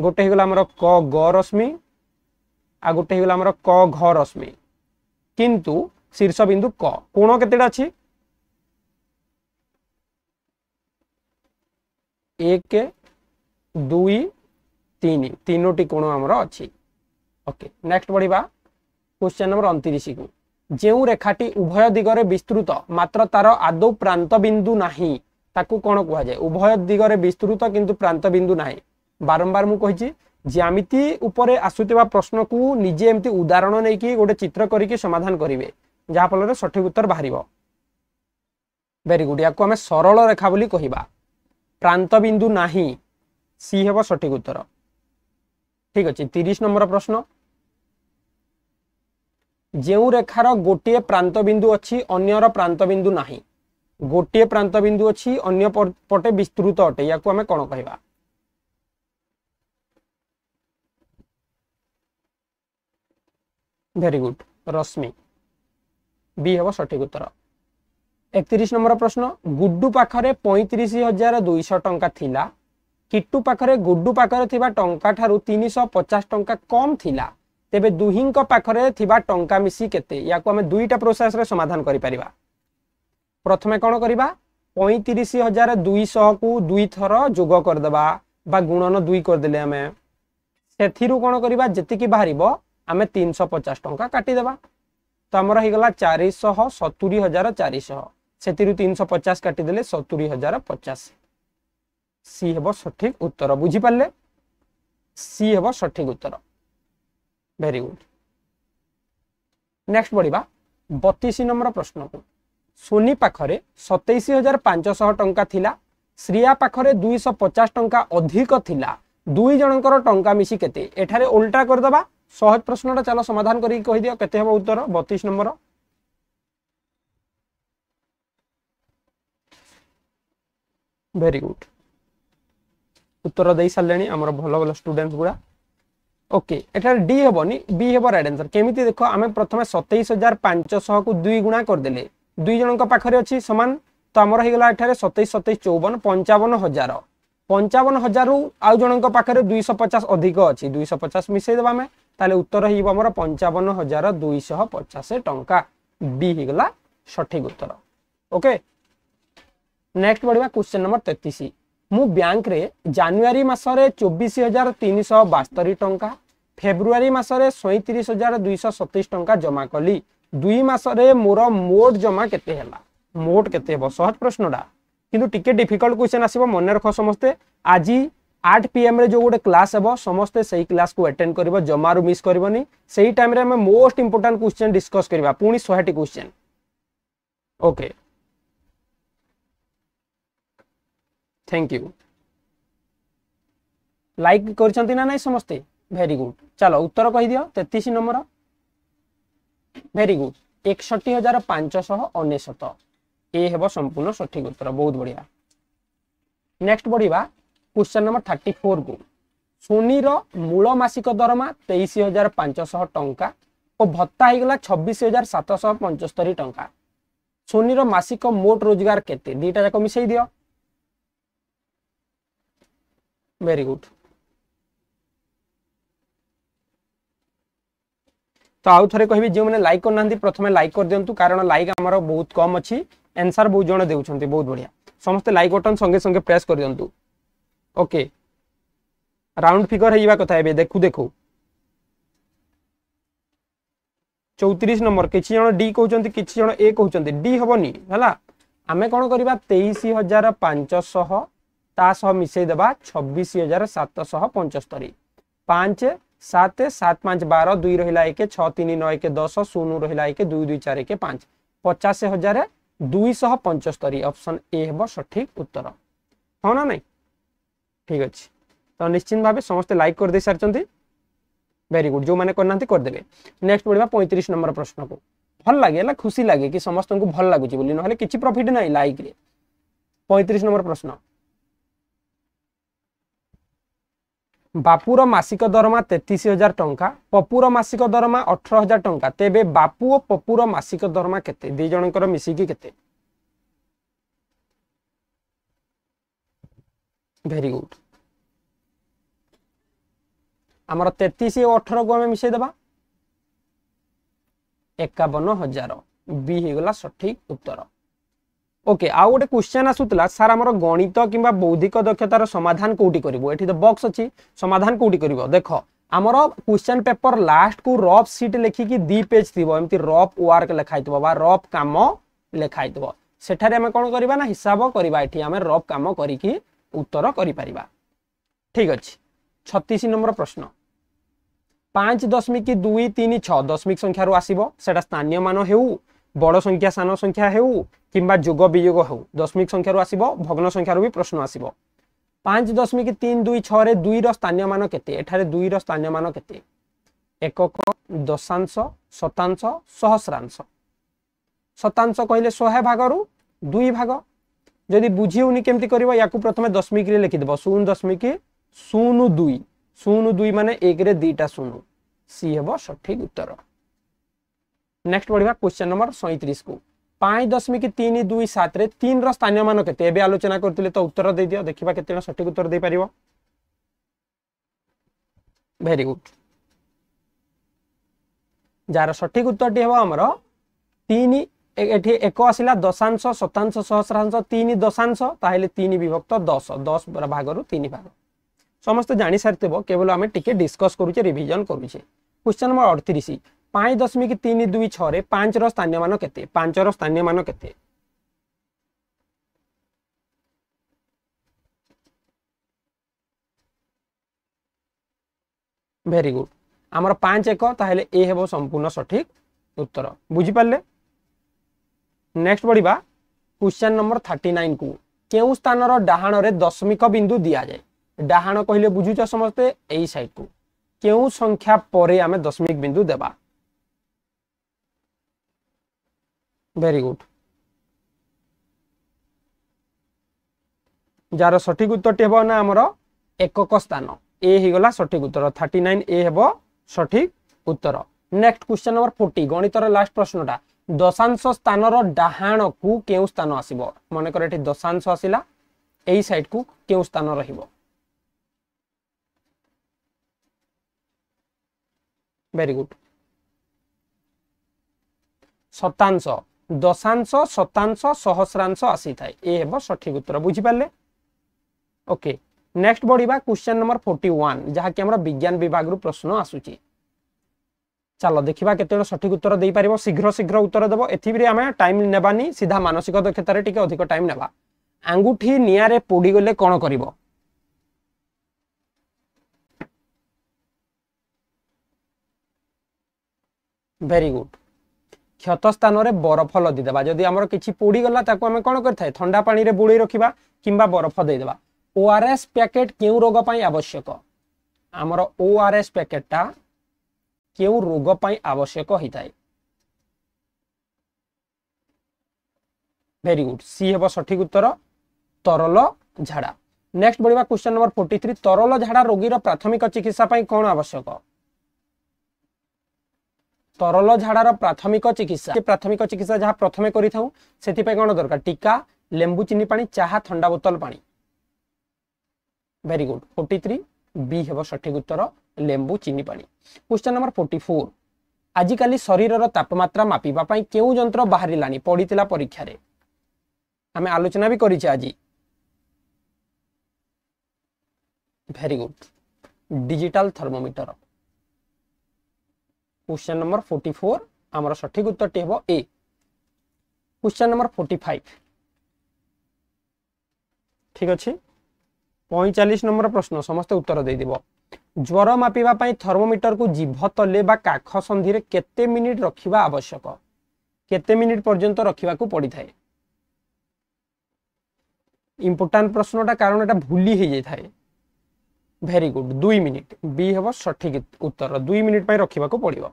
গোটে হয়ে গেল আমার ক গ রশ্মি আর গোটে হয়ে গেল আমার ক ঘ রশ্মি কিন্তু শীর্ষ বিন্দু ক কোণ কতটা আছে এক দুই তিন তিনোটি কোণ আমার অছি ওকে নেক্সট পড়া কোশ্চেন নম্বর অনতিরিশকু যে রেখাটি উভয় দিগরে বিস্তৃত মাত্র তার আদৌ প্রান্তবিন্দু না তাকে কোণ কুহযায় উভয় দিগরে বিস্তৃত কিন্তু প্রান্তবিন্দু না বারম্বার মু কইছি জ্যামিতি উপরে আসুথিবা প্রশ্নকু নিজে এমতি উদাহরণ নেইকি গোটে চিত্র করিকি সমাধান করিবে যাহা ফলরে সঠিক উত্তর বাহিব ভেরি গুড ইয়াকু আমি সরল রেখা বলি কহিবা প্রান্তবিন্দু না সি হব সঠিক উত্তর ঠিক আছে তিরিশ নম্বর প্রশ্ন ଯେଉଁ ରେଖାର ଗୋଟିଏ ପ୍ରାନ୍ତବିନ୍ଦୁ ଅଛି ଅନ୍ୟର ପ୍ରାନ୍ତବିନ୍ଦୁ ନାହିଁ ଗୋଟିଏ ପ୍ରାନ୍ତବିନ୍ଦୁ ଅଛି ଅନ୍ୟ ପଟେ ବିସ୍ତୃତ ଅଟେ ୟାକୁ ଆମେ କ'ଣ କହିବା ଭେରି ଗୁଡ୍ ରଶ୍ମି ବି ହେବ ସଠିକ ଉତ୍ତର ଏକତିରିଶ ନମ୍ବର ପ୍ରଶ୍ନ ଗୁଡୁ ପାଖରେ ପଇଁତିରିଶ ହଜାର ଦୁଇଶହ ଟଙ୍କା ଥିଲା କିଟୁ ପାଖରେ ଗୁଡୁ ପାଖରେ ଥିବା ଟଙ୍କା ଠାରୁ ତିନିଶହ ପଚାଶ ଟଙ୍କା କମ୍ ଥିଲା ତେବେ ଦୁହିଁଙ୍କ ପାଖରେ ଥିବା ଟଙ୍କା ମିଶି କେତେ ୟାକୁ ଆମେ ଦୁଇଟା ପ୍ରୋସେସରେ ସମାଧାନ କରିପାରିବା ପ୍ରଥମେ କ'ଣ କରିବା ପଇଁତିରିଶ ହଜାର ଦୁଇଶହକୁ ଦୁଇଥର ଯୋଗ କରିଦେବା ବା ଗୁଣନ ଦୁଇ କରିଦେଲେ ଆମେ ସେଥିରୁ କ'ଣ କରିବା ଯେତିକି ବାହାରିବ ଆମେ ତିନିଶହ ପଚାଶ ଟଙ୍କା କାଟିଦେବା ତ ଆମର ହେଇଗଲା ଚାରିଶହ ସତୁରି ହଜାର ଚାରିଶହ ସେଥିରୁ ତିନିଶହ ପଚାଶ କାଟିଦେଲେ ସତୁରି ହଜାର ପଚାଶ ସି ହେବ ସଠିକ ଉତ୍ତର ବୁଝିପାରିଲେ ସି ହେବ ସଠିକ ଉତ୍ତର ଭେରି ଗୁଡ୍ ନେକ୍ସଟ ବଢିବା ବତିଶ ନମ୍ବର ପ୍ରଶ୍ନକୁ ସୋନି ପାଖରେ ସତେଇଶ ହଜାର ପାଞ୍ଚଶହ ଟଙ୍କା ଥିଲା ଶ୍ରିୟା ପାଖରେ ଦୁଇଶହ ପଚାଶ ଟଙ୍କା ଅଧିକ ଥିଲା ଦୁଇ ଜଣଙ୍କର ଟଙ୍କା ମିଶି କେତେ ଏଠାରେ ଓଲଟା କରିଦେବା ସହଜ ପ୍ରଶ୍ନଟା ଚାଲ ସମାଧାନ କରିକି କହିଦିଅ କେତେ ହବ ଉତ୍ତର ବତିଶ ନମ୍ବର ଭେରି ଗୁଡ୍ ଉତ୍ତର ଦେଇସାରିଲେଣି ଆମର ଭଲ ଭଲ ଷ୍ଟୁଡେଣ୍ଟ ଗୁଡା ଓକେ ଏଠାରେ ଡି ହେବନି ବି ହେବ ରାଇଟ୍ ଆନ୍ସର କେମିତି ଦେଖ ଆମେ ପ୍ରଥମେ ସତେଇଶ ହଜାର ପାଞ୍ଚଶହକୁ ଦୁଇ ଗୁଣା କରିଦେଲେ ଦୁଇ ଜଣଙ୍କ ପାଖରେ ଅଛି ସମାନ ତ ଆମର ହେଇଗଲା ଏଠାରେ ସତେଇଶ ସତେଇଶ ଚଉବନ ପଞ୍ଚାବନ ହଜାର ପଞ୍ଚାବନ ହଜାରରୁ ଆଉ ଜଣଙ୍କ ପାଖରେ ଦୁଇଶହ ପଚାଶ ଅଧିକ ଅଛି ଦୁଇଶହ ପଚାଶ ମିଶାଇଦେବା ଆମେ ତାହେଲେ ଉତ୍ତର ହେଇଯିବ ଆମର ପଞ୍ଚାବନ ହଜାର ଦୁଇଶହ ପଚାଶ ଟଙ୍କା ବି ହେଇଗଲା ସଠିକ ଉତ୍ତର ଓକେ ନେକ୍ସଟ ବଢ଼ିବା କ୍ୱେଶ୍ଚନ ନମ୍ବର ତେତିଶ ମୁଁ ବ୍ୟାଙ୍କରେ ଜାନୁଆରୀ ମାସରେ ଚବିଶ ହଜାର ତିନିଶହ ବାସ୍ତରୀ ଟଙ୍କା ଫେବୃଆରୀ ମାସରେ ସଇଁତିରିଶ ହଜାର ଦୁଇଶହ ସତେଇଶ ଟଙ୍କା ଜମା କଲି ଦୁଇ ମାସରେ ମୋର ମୋଟ ଜମା କେତେ ହେଲା ମୋଟ କେତେ ହେବ ସହଜ ପ୍ରଶ୍ନଟା କିନ୍ତୁ ଟିକେ ଡିଫିକଲ୍ଟ କ୍ୱେଶ୍ଚନ୍ ଆସିବ ମନେ ରଖ ସମସ୍ତେ ଆଜି আট পিএম রে যে গোটে ক্লাস হব সমস্তে সেই ক্লাস কু আটেন্ড করব জমারু মিস করবনি সেই টাইমে আমি মোস্ট ইম্পর্টাট কোশ্চেন ডিসকস করা পুঁ শহেটি question okay thank you like করছেন না নাই সমস্তে ভেরি গুড চলো উত্তর কহিদিও তেত্রিশ নম্বর ভেরি গুড একষট্টি হাজার পাঁচশহ অনেশত এ হব সম্পূর্ণ সঠিক উত্তর বহুত বড়িয়া নেক্সট বড়িবা কোশ্চেন নম্বর থার্টি ফোর কু সোনির মূল মাসিক দরমা তেইশ হাজার পাঁচশহ টঙ্কা ও ভত্তা হয়েগলা ছবিশ হাজার সাতশহ পঞ্চস্তরি টঙ্কা সোনির মাসিক মোট রোজগার কেতে দুইটা যাক মিশাই দিও ভেরি গুড তো আউ থরে কহিবি যে লাইক করুনাহান্তি প্রথমে লাইক করিদিন্তু কারণ লাইক আমার বহুত কম অছি আনসার বহু জন দেউছেন বহুত বড়িয়া সমস্ত লাইক বটন সঙ্গে সঙ্গে প্রেস করিদিন্তু ওকে রাউন্ড ফিগর হয়ে কথা এবে দেখু দেখু চৌত্রিশ নম্বর কিছু জন ডি কৌন কিছু জন এ কৌন ডি হবনি হল আমি কোণ করা তেইশ হাজার পাঁচশহ তা সহ মিশাই দেবা ছবিশ হাজার সাতশহ পঞ্চস্তরি পাঁচ सात सात पाँच बार दुई रही एक छः तीन नौ एक दस शून रहा एक दुई दुई चार एक पाँच पचास हजार दुईश पंचस्तरी अप्सन ए हम सठिक उत्तर हाँ ना ठीक अच्छे तो निश्चिंत भाव समस्त लाइक करदे सारी भेरी गुड जो मैंने करना करदे नेक्स्ट पढ़ा पैंतीस नंबर प्रश्न को भल लगे खुशी लगे कि समस्त को भल लगुच प्रफिट ना लाइक पैंतीस नंबर प्रश्न ବାପୁର ମାସିକ ଦରମା ତେତିଶ ହଜାର ଟଙ୍କା ପପୁର ମାସିକ ଦରମା ଅଠର ହଜାର ଟଙ୍କା ତେବେ ବାପୁ ଓ ପପୁର ମାସିକ ଦରମା କେତେ ଦୁଇ ଜଣଙ୍କର ମିଶିକି କେତେ ଭେରି ଗୁଡ୍ ଆମର ତେତିଶ ଓ ଅଠରକୁ ଆମେ ମିଶେଇ ଦେବା ଏକାବନ ହଜାର ବି ହେଇଗଲା ସଠିକ ଉତ୍ତର ওকে আউ গোটে কোশ্চেন আসুলা সার আমার গণিত কিংবা বৌদ্ধিক দক্ষতার সমাধান কোটি করবু এটি তো বক্স অছি সমাধান কোটি করব দেখ আমার কোশ্চেন পেপর লাস্ট কু রফ সিট লেখিকি দুই পেজ থিব এমতি রফ ওয়ার্ক লেখা হইতব বা রফ কাম লেখা হইতব সেঠারে আমি কোন করিবা না হিসাব করিবা এটি আমি রফ কাম করিকি উত্তর করিপারিবা ঠিক আছে 36 নম্বর প্রশ্ন পাঁচ দশমিক দুই তিন ছ দশমিক সংখ্যার আসব সেটা স্থানীয় মান হেউ বড় সংখ্যা সান সংখ্যা হেউ কিংবা যোগ বিযোগ হেউ দশমিক সংখ্যার আসব ভগ্ন সংখ্যার বি প্রশ্ন আসব পাঁচ দশমিক তিন দুই ছয় দুই রানীয় মান কে এখানে দুই রানীয় মান কে একক দশাংশ শতাংশ সহস্রাংশ শতাংশ কহিলে শহে ভাগরু দুই ভাগ যদি বুঝি হেউনি কেমতি করব ইয়াকু প্রথমে দশমিক রে লিখিদেব শূন্য দশমিক শূন্য দুই শূন্য দুই মানে একরে দুইটা শূন্য সি হব সঠিক উত্তর নেক্সট পড়া কোশ্চেন নম্বর সৈত্রিশ কু পাঁচ দশমিক তিন দুই সাতরে তিনর স্থানীয় মান কেতে এবে আলোচনা করলে তো উত্তর দিয়ে দিও দেখা কেতে জন সঠিক উত্তর দিয়ে পারিব ভেরি গুড যার সঠিক উত্তরটি হব আমার তিন এটি এক আসিলা দশাংশ শতাংশ সহস্রাংশ তিন দশাংশ তাহলে তিন বিভক্ত দশ দশ ভাগর তিন ভাগ সমস্ত জানি সারিথব কেবল আমি টিকে ডিসকস করুছে রিভিজন করুছে কোশ্চেন নম্বর অড়তিরিশ ପାଞ୍ଚ ଦଶମିକ ତିନି ଦୁଇ ଛଅରେ ପାଞ୍ଚର ସ୍ଥାନୀୟ ମାନ କେତେ ପାଞ୍ଚର ସ୍ଥାନୀୟ ମାନ କେତେ ଭେରି ଗୁଡ୍ ଆମର ପାଞ୍ଚ ଏକ ତାହେଲେ ଏ ହେବ ସମ୍ପୂର୍ଣ୍ଣ ସଠିକ ଉତ୍ତର ବୁଝିପାରିଲେ ନେକ୍ସଟ ପଢିବା କ୍ୱେଶ୍ଚନ ନମ୍ବର ଥାର୍ଟି ନାଇନକୁ କେଉଁ ସ୍ଥାନର ଡାହାଣରେ ଦଶମିକ ବିନ୍ଦୁ ଦିଆଯାଏ ଡାହାଣ କହିଲେ ବୁଝୁଛ ସମସ୍ତେ ଏଇ ସାଇଟକୁ କେଉଁ ସଂଖ୍ୟା ପରେ ଆମେ ଦଶମିକ ବିନ୍ଦୁ ଦେବା ଭେରି ଗୁଡ୍ ଯାହାର ସଠିକ ଉତ୍ତରଟି ହେବ ନା ଆମର ଏକକ ସ୍ଥାନ ଏ ହେଇଗଲା ସଠିକ ଉତ୍ତର ଥାର୍ଟି ନାଇନ୍ ଏ ହେବ ସଠିକ ଉତ୍ତର ନେକ୍ସଟ କ୍ୱେଶ୍ଚନ ନମ୍ବର ଫୋର୍ଟି ଗଣିତର ଲାଷ୍ଟ ପ୍ରଶ୍ନଟା ଦଶାଂଶ ସ୍ଥାନର ଡାହାଣକୁ କେଉଁ ସ୍ଥାନ ଆସିବ ମନେକର ଏଠି ଦଶାଂଶ ଆସିଲା ଏଇ ସାଇଡ୍କୁ କେଉଁ ସ୍ଥାନ ରହିବ ଭେରି ଗୁଡ୍ ଶତାଂଶ দশাংশ শতাংশ সহস্রাংশ আসিথায় ଏ ହେବ ସଠିକ ଉତ୍ତର ବୁଝିପାରିଲେ ଓକେ ନେକ୍ସଟ ବଢିବା କ୍ୱେଶ୍ଚନ ନମ୍ବର ଫୋର୍ଟି ୱାନ୍ ଯାହାକି ଆମର ବିଜ୍ଞାନ ବିଭାଗରୁ ପ୍ରଶ୍ନ ଆସୁଛି ଚାଲ ଦେଖିବା କେତେବେଳେ ସଠିକ ଉତ୍ତର ଦେଇପାରିବ ଶୀଘ୍ର ଶୀଘ୍ର ଉତ୍ତର ଦେବ ଏଥିରେ ଆମେ ଟାଇମ୍ ନେବାନି ସିଧା ମାନସିକ ଦକ୍ଷତାରେ ଟିକେ ଅଧିକ ଟାଇମ୍ ନେବା ଆଙ୍ଗୁଠି ନିଆଁରେ ପୋଡ଼ିଗଲେ କ'ଣ କରିବ ଭେରି ଗୁଡ୍ କ୍ଷତ ସ୍ଥାନରେ ବରଫ ଲଦିଦେବା ଯଦି ଆମର କିଛି ପୋଡ଼ିଗଲା ତାକୁ ଆମେ କ'ଣ କରିଥାଏ ଥଣ୍ଡା ପାଣିରେ ବୁଡ଼େଇ ରଖିବା କିମ୍ବା ବରଫ ଦେଇଦେବା ଓ ଆର୍ ଏସ୍ ପ୍ୟାକେଟ୍ କେଉଁ ରୋଗ ପାଇଁ ଆବଶ୍ୟକ ଆମର ଓ ଆର୍ ଏସ୍ ପ୍ୟାକେଟ୍ଟା କେଉଁ ରୋଗ ପାଇଁ ଆବଶ୍ୟକ ହୋଇଥାଏ ভেরি গুড সি হব সঠিক উত্তর তরল ঝাড়া নেক্সট বড়া কোশ্চেন নম্বর ফোর্টি থ্রি তরল ঝাড়া রোগীর প্রাথমিক চিকিৎসা পাই কোণ আবশ্যক তরল ঝাড়ার প্রাথমিক চিকিৎসা প্রাথমিক চিকিৎসা যা প্রথমে করে থাকে সেপাই কোণ দরকার টিকা লেম্বু চিনি পা চাহা থা বোতল পা very good forty three B হব সঠিক উত্তর লেম্বু চিনি পা কোশ্চেন নম্বর ফোর্টি ফোর আজিকালি শরীরর তাপমাত্রা মাপিবা পাই কেউ যন্ত্র বাহারা পড়ি পরীক্ষার আমি আলোচনা বি করেছি আজ very good digital thermometer question number forty four আমার সঠিক উত্তরটি হব A question number forty five ঠিক আছে পঁয়চাশ নম্বর প্রশ্ন সমস্ত উত্তর দিয়ে জ্বর মাপিবা থর্মোমিটর কু জিভ তলে বা কাখ সন্ধি কেতে মিনিট রাখা আবশ্যক কেতে মিনিট পর্যন্ত রাখা পড়ি থাকে ইম্পর্টাট প্রশ্নটা কারণ এটা ভুলি হয়ে যাই ভেরি গুড দুই মিনিট বি হব সঠিক উত্তর দুই মিনিট পাই রক্ষা পড়ব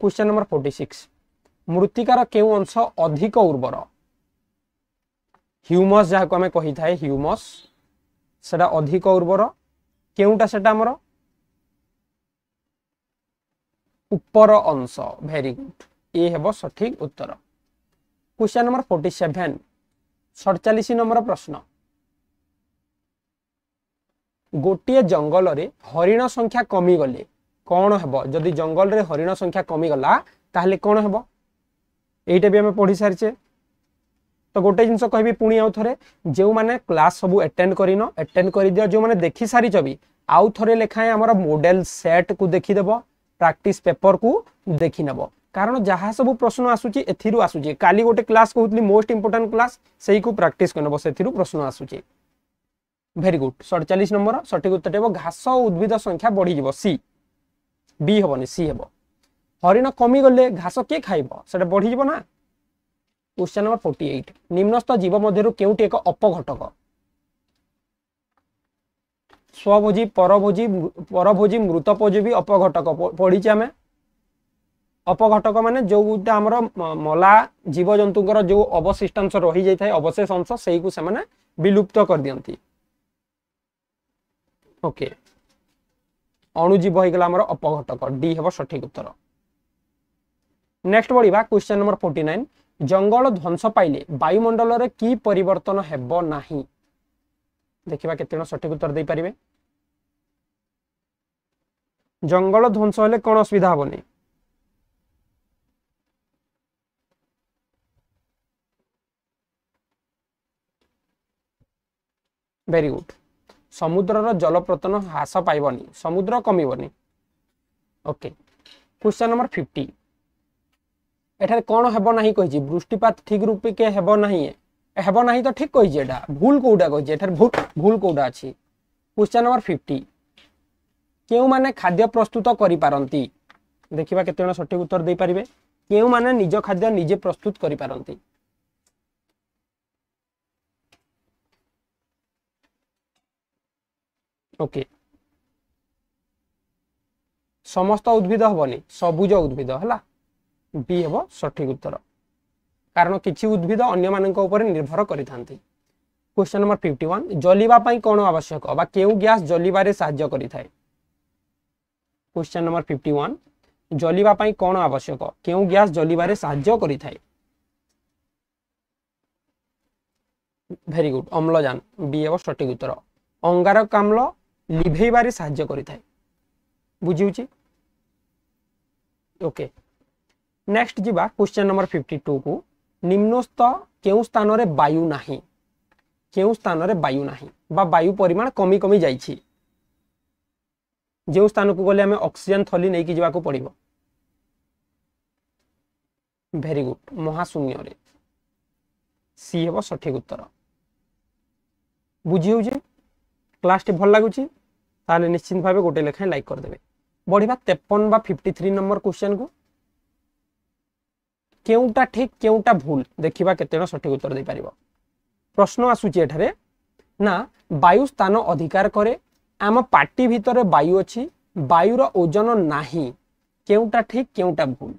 কোশ্চেন নম্বর ফোর্টি সিক্স মৃত্তিকার কেউ অংশ অধিক উর্বর হিউমস যা আমি কহিথাই হিউমস সেটা অধিক উর্বর কেউটা সেটা আমার উপর অংশ ভেরি গুড এ হব সঠিক উত্তর কোশ্চেন নম্বর ফোর্টি সেভেন সড়চাশ নম্বর প্রশ্ন ଗୋଟିଏ ଜଙ୍ଗଲରେ ହରିଣ ସଂଖ୍ୟା କମିଗଲେ କ'ଣ ହେବ ଯଦି ଜଙ୍ଗଲରେ ହରିଣ ସଂଖ୍ୟା କମିଗଲା ତାହେଲେ କ'ଣ ହେବ ଏଇଟା ବି ଆମେ ପଢ଼ି ସାରିଛେ ତ ଗୋଟେ ଜିନିଷ କହିବି ପୁଣି ଆଉ ଥରେ ଯେଉଁମାନେ କ୍ଲାସ୍ ସବୁ ଆଟେଣ୍ଡ କରିନ ଆଟେଣ୍ଡ କରିଦିଅ ଯେଉଁମାନେ ଦେଖି ସାରିଛ ବି ଆଉ ଥରେ ଲେଖାଏଁ ଆମର ମଡେଲ ସେଟ୍କୁ ଦେଖିଦେବ ପ୍ରାକ୍ଟିସ୍ ପେପରକୁ ଦେଖିନେବ କାରଣ ଯାହା ସବୁ ପ୍ରଶ୍ନ ଆସୁଛି ଏଥିରୁ ଆସୁଛି କାଲି ଗୋଟେ କ୍ଲାସ୍ କହୁଥିଲି ମୋଷ୍ଟ ଇମ୍ପୋର୍ଟାଣ୍ଟ କ୍ଲାସ୍ ସେଇକୁ ପ୍ରାକ୍ଟିସ୍ କରିନେବ ସେଥିରୁ ପ୍ରଶ୍ନ ଆସୁଛି ভেরি গুড সড়চাশ নম্বর সঠিক উত্তরটি হব ঘাস ও উদ্ভিদ সংখ্যা বড়িযোগ সি বি হবনি সি হব হরিণ কমিগলে ঘাস কে খাইব সেটা বড়িযোগ না কোশ্চেন নম্বর ফোর্টি এইট নিম্নস্থ জীব মধ্যে কেউটি এক অপঘটক স্বভোজী পরভোজী পরভোজী মৃতপোজী অপঘটক পড়িছে আমি অপঘটক মানে যেটা আমার মলা জীবজন্তুঙ্কর যে অবশিষ্টাংশ রহি যাই অবশেষ অংশ সেইকু সে বিলুপ্ত করে দিকে ওকে অণুজীব হয়েগলা আমার অপঘটক ডি হব সঠিক উত্তর নেক্সট বড়া কোশ্চেন নম্বর ফোর্টি নাইন জঙ্গল ধ্বংস পাইলে বায়ুমণ্ডলের কি পরিবর্তন হব না দেখা কেতে সঠিক উত্তর দিয়ে পারে জঙ্গল ধ্বংস হলে কোণ অসুবিধা হবনি ভেরি গুড ସମୁଦ୍ରର ଜଳପ୍ରତନ ହ୍ରାସ ପାଇବନି ସମୁଦ୍ର କମିବନି ଓକେ କ୍ୱେଶ୍ଚନ୍ ନମ୍ବର ଫିଫ୍ଟି ଏଠାରେ କ'ଣ ହେବ ନାହିଁ କହିଛି ବୃଷ୍ଟିପାତ ଠିକ୍ ରୂପେ କିଏ ହେବ ନାହିଁ ହେବ ନାହିଁ ତ ଠିକ୍ କହିଛି ଏଇଟା ଭୁଲ କେଉଁଟା କହିଛି ଏଠାରେ ଭୁଲ କେଉଁଟା ଅଛି କ୍ୱେଶ୍ଚନ୍ ନମ୍ବର ଫିଫ୍ଟି କେଉଁମାନେ ଖାଦ୍ୟ ପ୍ରସ୍ତୁତ କରିପାରନ୍ତି ଦେଖିବା କେତେଜଣ ସଠିକ୍ ଉତ୍ତର ଦେଇପାରିବେ କେଉଁମାନେ ନିଜ ଖାଦ୍ୟ ନିଜେ ପ୍ରସ୍ତୁତ କରିପାରନ୍ତି ওকে সমস্ত উদ্ভিদ হবনি সবুজ উদ্ভিদ হলা বি হব সঠিক উত্তর কারণ কিছু উদ্ভিদ অন্যমানক উপরে নির্ভর করে থাকে কোশ্চেন নম্বর ফিফটি ওয়ান জলিবা পাই কোণ আবশ্যক বা কেউ গ্যাস জলিবারে সাহায্য করে থাকে কোশ্চেন নম্বর ফিফটি ওয়ান জলিবা পাই কোণ আবশ্যক কেউ গ্যাস জলিবারে সাহায্য করে থাকে ভেরি গুড অম্লজান বি হব সঠিক উত্তর অঙ্গারকাম্ল লিভাইবারে সাহায্য করে বুঝিছি ওকে নেক্সট যা কোশ্চেন নম্বর ফিফটি টু কু নিম্নস্থ কেউ স্থানরে বায়ু না কেউ স্থানরে বায়ু না বা বায়ু পরিমাণ কমি কমি যাই যে স্থানক গলে আমি অক্সিজেন থলি নেই যা পড়ব ভেরি গুড মহাশূন্যরে সি হব সঠিক উত্তর বুঝি হচ্ছে ক্লাসটি ভাল লাগুছি তাহলে নিশ্চিত ভাবে গোটে লেখায় লাইক করে দেবে বড়িবা তেপন বা ফিফটি থ্রি নম্বর কোশ্চেন কু কেউটা ঠিক কেউটা ভুল দেখিবা কেতে জন সঠিক উত্তর দেইপারিব প্রশ্ন আসুচি এঠারে না বায়ু স্থান অধিকার করে আম পাটি ভিতরে বায়ু অছি বায়ুর ওজন নাহি কেউটা ঠিক কেউটা ভুল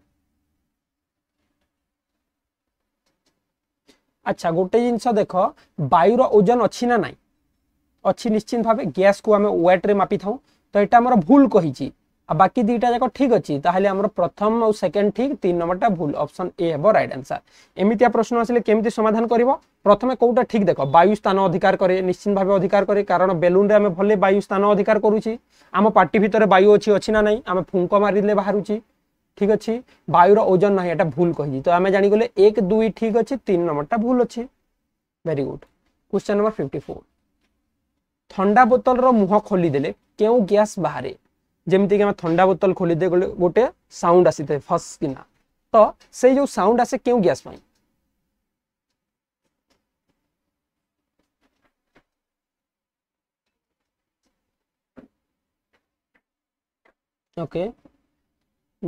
আচ্ছা গোটে জিনিস দেখ বায়ুর ওজন অছি না নাই ଅଛି ନିଶ୍ଚିତ ଭାବେ ଗ୍ୟାସ୍କୁ ଆମେ ୱେଟ୍ରେ ମାପିଥାଉ ତ ଏଇଟା ଆମର ଭୁଲ କହିଛି ଆଉ ବାକି ଦୁଇଟା ଯାକ ଠିକ୍ ଅଛି ତାହେଲେ ଆମର ପ୍ରଥମ ଆଉ ସେକେଣ୍ଡ ଠିକ୍ ତିନି ନମ୍ବରଟା ଭୁଲ ଅପସନ୍ ଏ ହେବ ରାଇଟ୍ ଆନ୍ସର୍ ଏମିତିଆ ପ୍ରଶ୍ନ ଆସିଲେ କେମିତି ସମାଧାନ କରିବ ପ୍ରଥମେ କେଉଁଟା ଠିକ୍ ଦେଖ ବାୟୁ ସ୍ଥାନ ଅଧିକାର କରେ ନିଶ୍ଚିତ ଭାବେ ଅଧିକାର କରେ କାରଣ ବେଲୁନରେ ଆମେ ଭଲେ ବାୟୁ ସ୍ଥାନ ଅଧିକାର କରୁଛି ଆମ ପାଟି ଭିତରେ ବାୟୁ ଅଛି ଅଛି ନା ନାହିଁ ଆମେ ଫୁଙ୍କ ମାରିଲେ ବାହାରୁଛି ଠିକ୍ ଅଛି ବାୟୁର ଓଜନ ନାହିଁ ଏଇଟା ଭୁଲ କହିଛି ତ ଆମେ ଜାଣିଗଲେ ଏକ ଦୁଇ ଠିକ୍ ଅଛି ତିନି ନମ୍ବରଟା ଭୁଲ ଅଛି very good question number fifty four ଥଣ୍ଡା ବୋତଲର ମୁହଁ ଖୋଲିଦେଲେ କେଉଁ ଗ୍ୟାସ୍ ବାହାରେ ଯେମିତିକି ଆମେ ଥଣ୍ଡା ବୋତଲ ଖୋଲିଦେ ଗୋଟେ ସାଉଣ୍ଡ ଆସିଥାଏ ଫସ୍ କିନା ତ ସେଇ ଯେଉଁ ସାଉଣ୍ଡ ଆସେ କେଉଁ ଗ୍ୟାସ୍ ପାଇଁ ଓକେ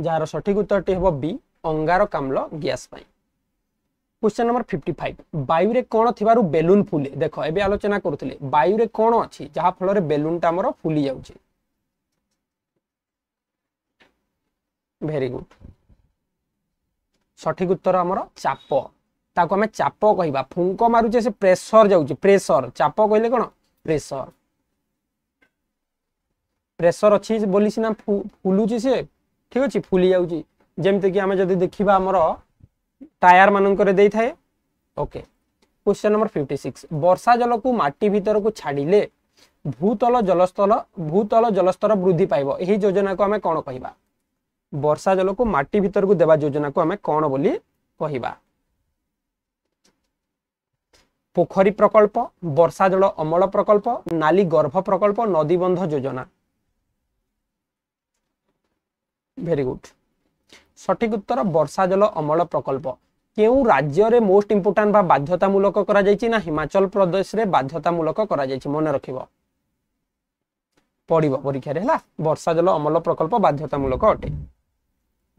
ଯାହାର ସଠିକ ଉତ୍ତରଟି ହେବ ବି ଅଙ୍ଗାରକାମ୍ଳ ଗ୍ୟାସ୍ ପାଇଁ क्वेश्चन नंबर फिफ्टी फाइव वायु कौन थी बेलून फुले देख ए आलोचना करुले वायु कौन अच्छी जहाँ फल बेलून टाइम फुली जा भेरी गुड सठिक उत्तर आम चाप ताको आम चाप कह फुंक मारूचे से प्रेसर जाऊे प्रेसर चाप कहले कौन प्रेसर प्रेसर अच्छी बोली सीना फुलुची से ठीक अच्छे फुली जाऊँगी जमीक आम जब देखा आमर टायर मानकर okay question number fifty six वर्षा जल को मटी भीतर को छाड़े भूतल जलस्तर भूतल जलस्तर वृद्धि पाव यही योजना को आम कौन कह वर्षा जल को मटी भीतर को देवा योजना को आम कौन बोली कह पोखरी प्रकल्प वर्षा जल अमल प्रकल्प नाली गर्भ प्रकल्प नदीबंध योजना भेरी गुड সঠিক উত্তর বর্ষা জল অমল প্রকল্প কেউ রাজ্যরে মোস্ট ইম্পর্টাট বা বাধ্যতামূলক করা যাইছি না হিমাচল প্রদেশে বাধ্যতামূলক করা যাইছি মনে রাখিব পড়িব পরীক্ষার হল বর্ষা জল অমল প্রকল্প বাধ্যতামূলক অটে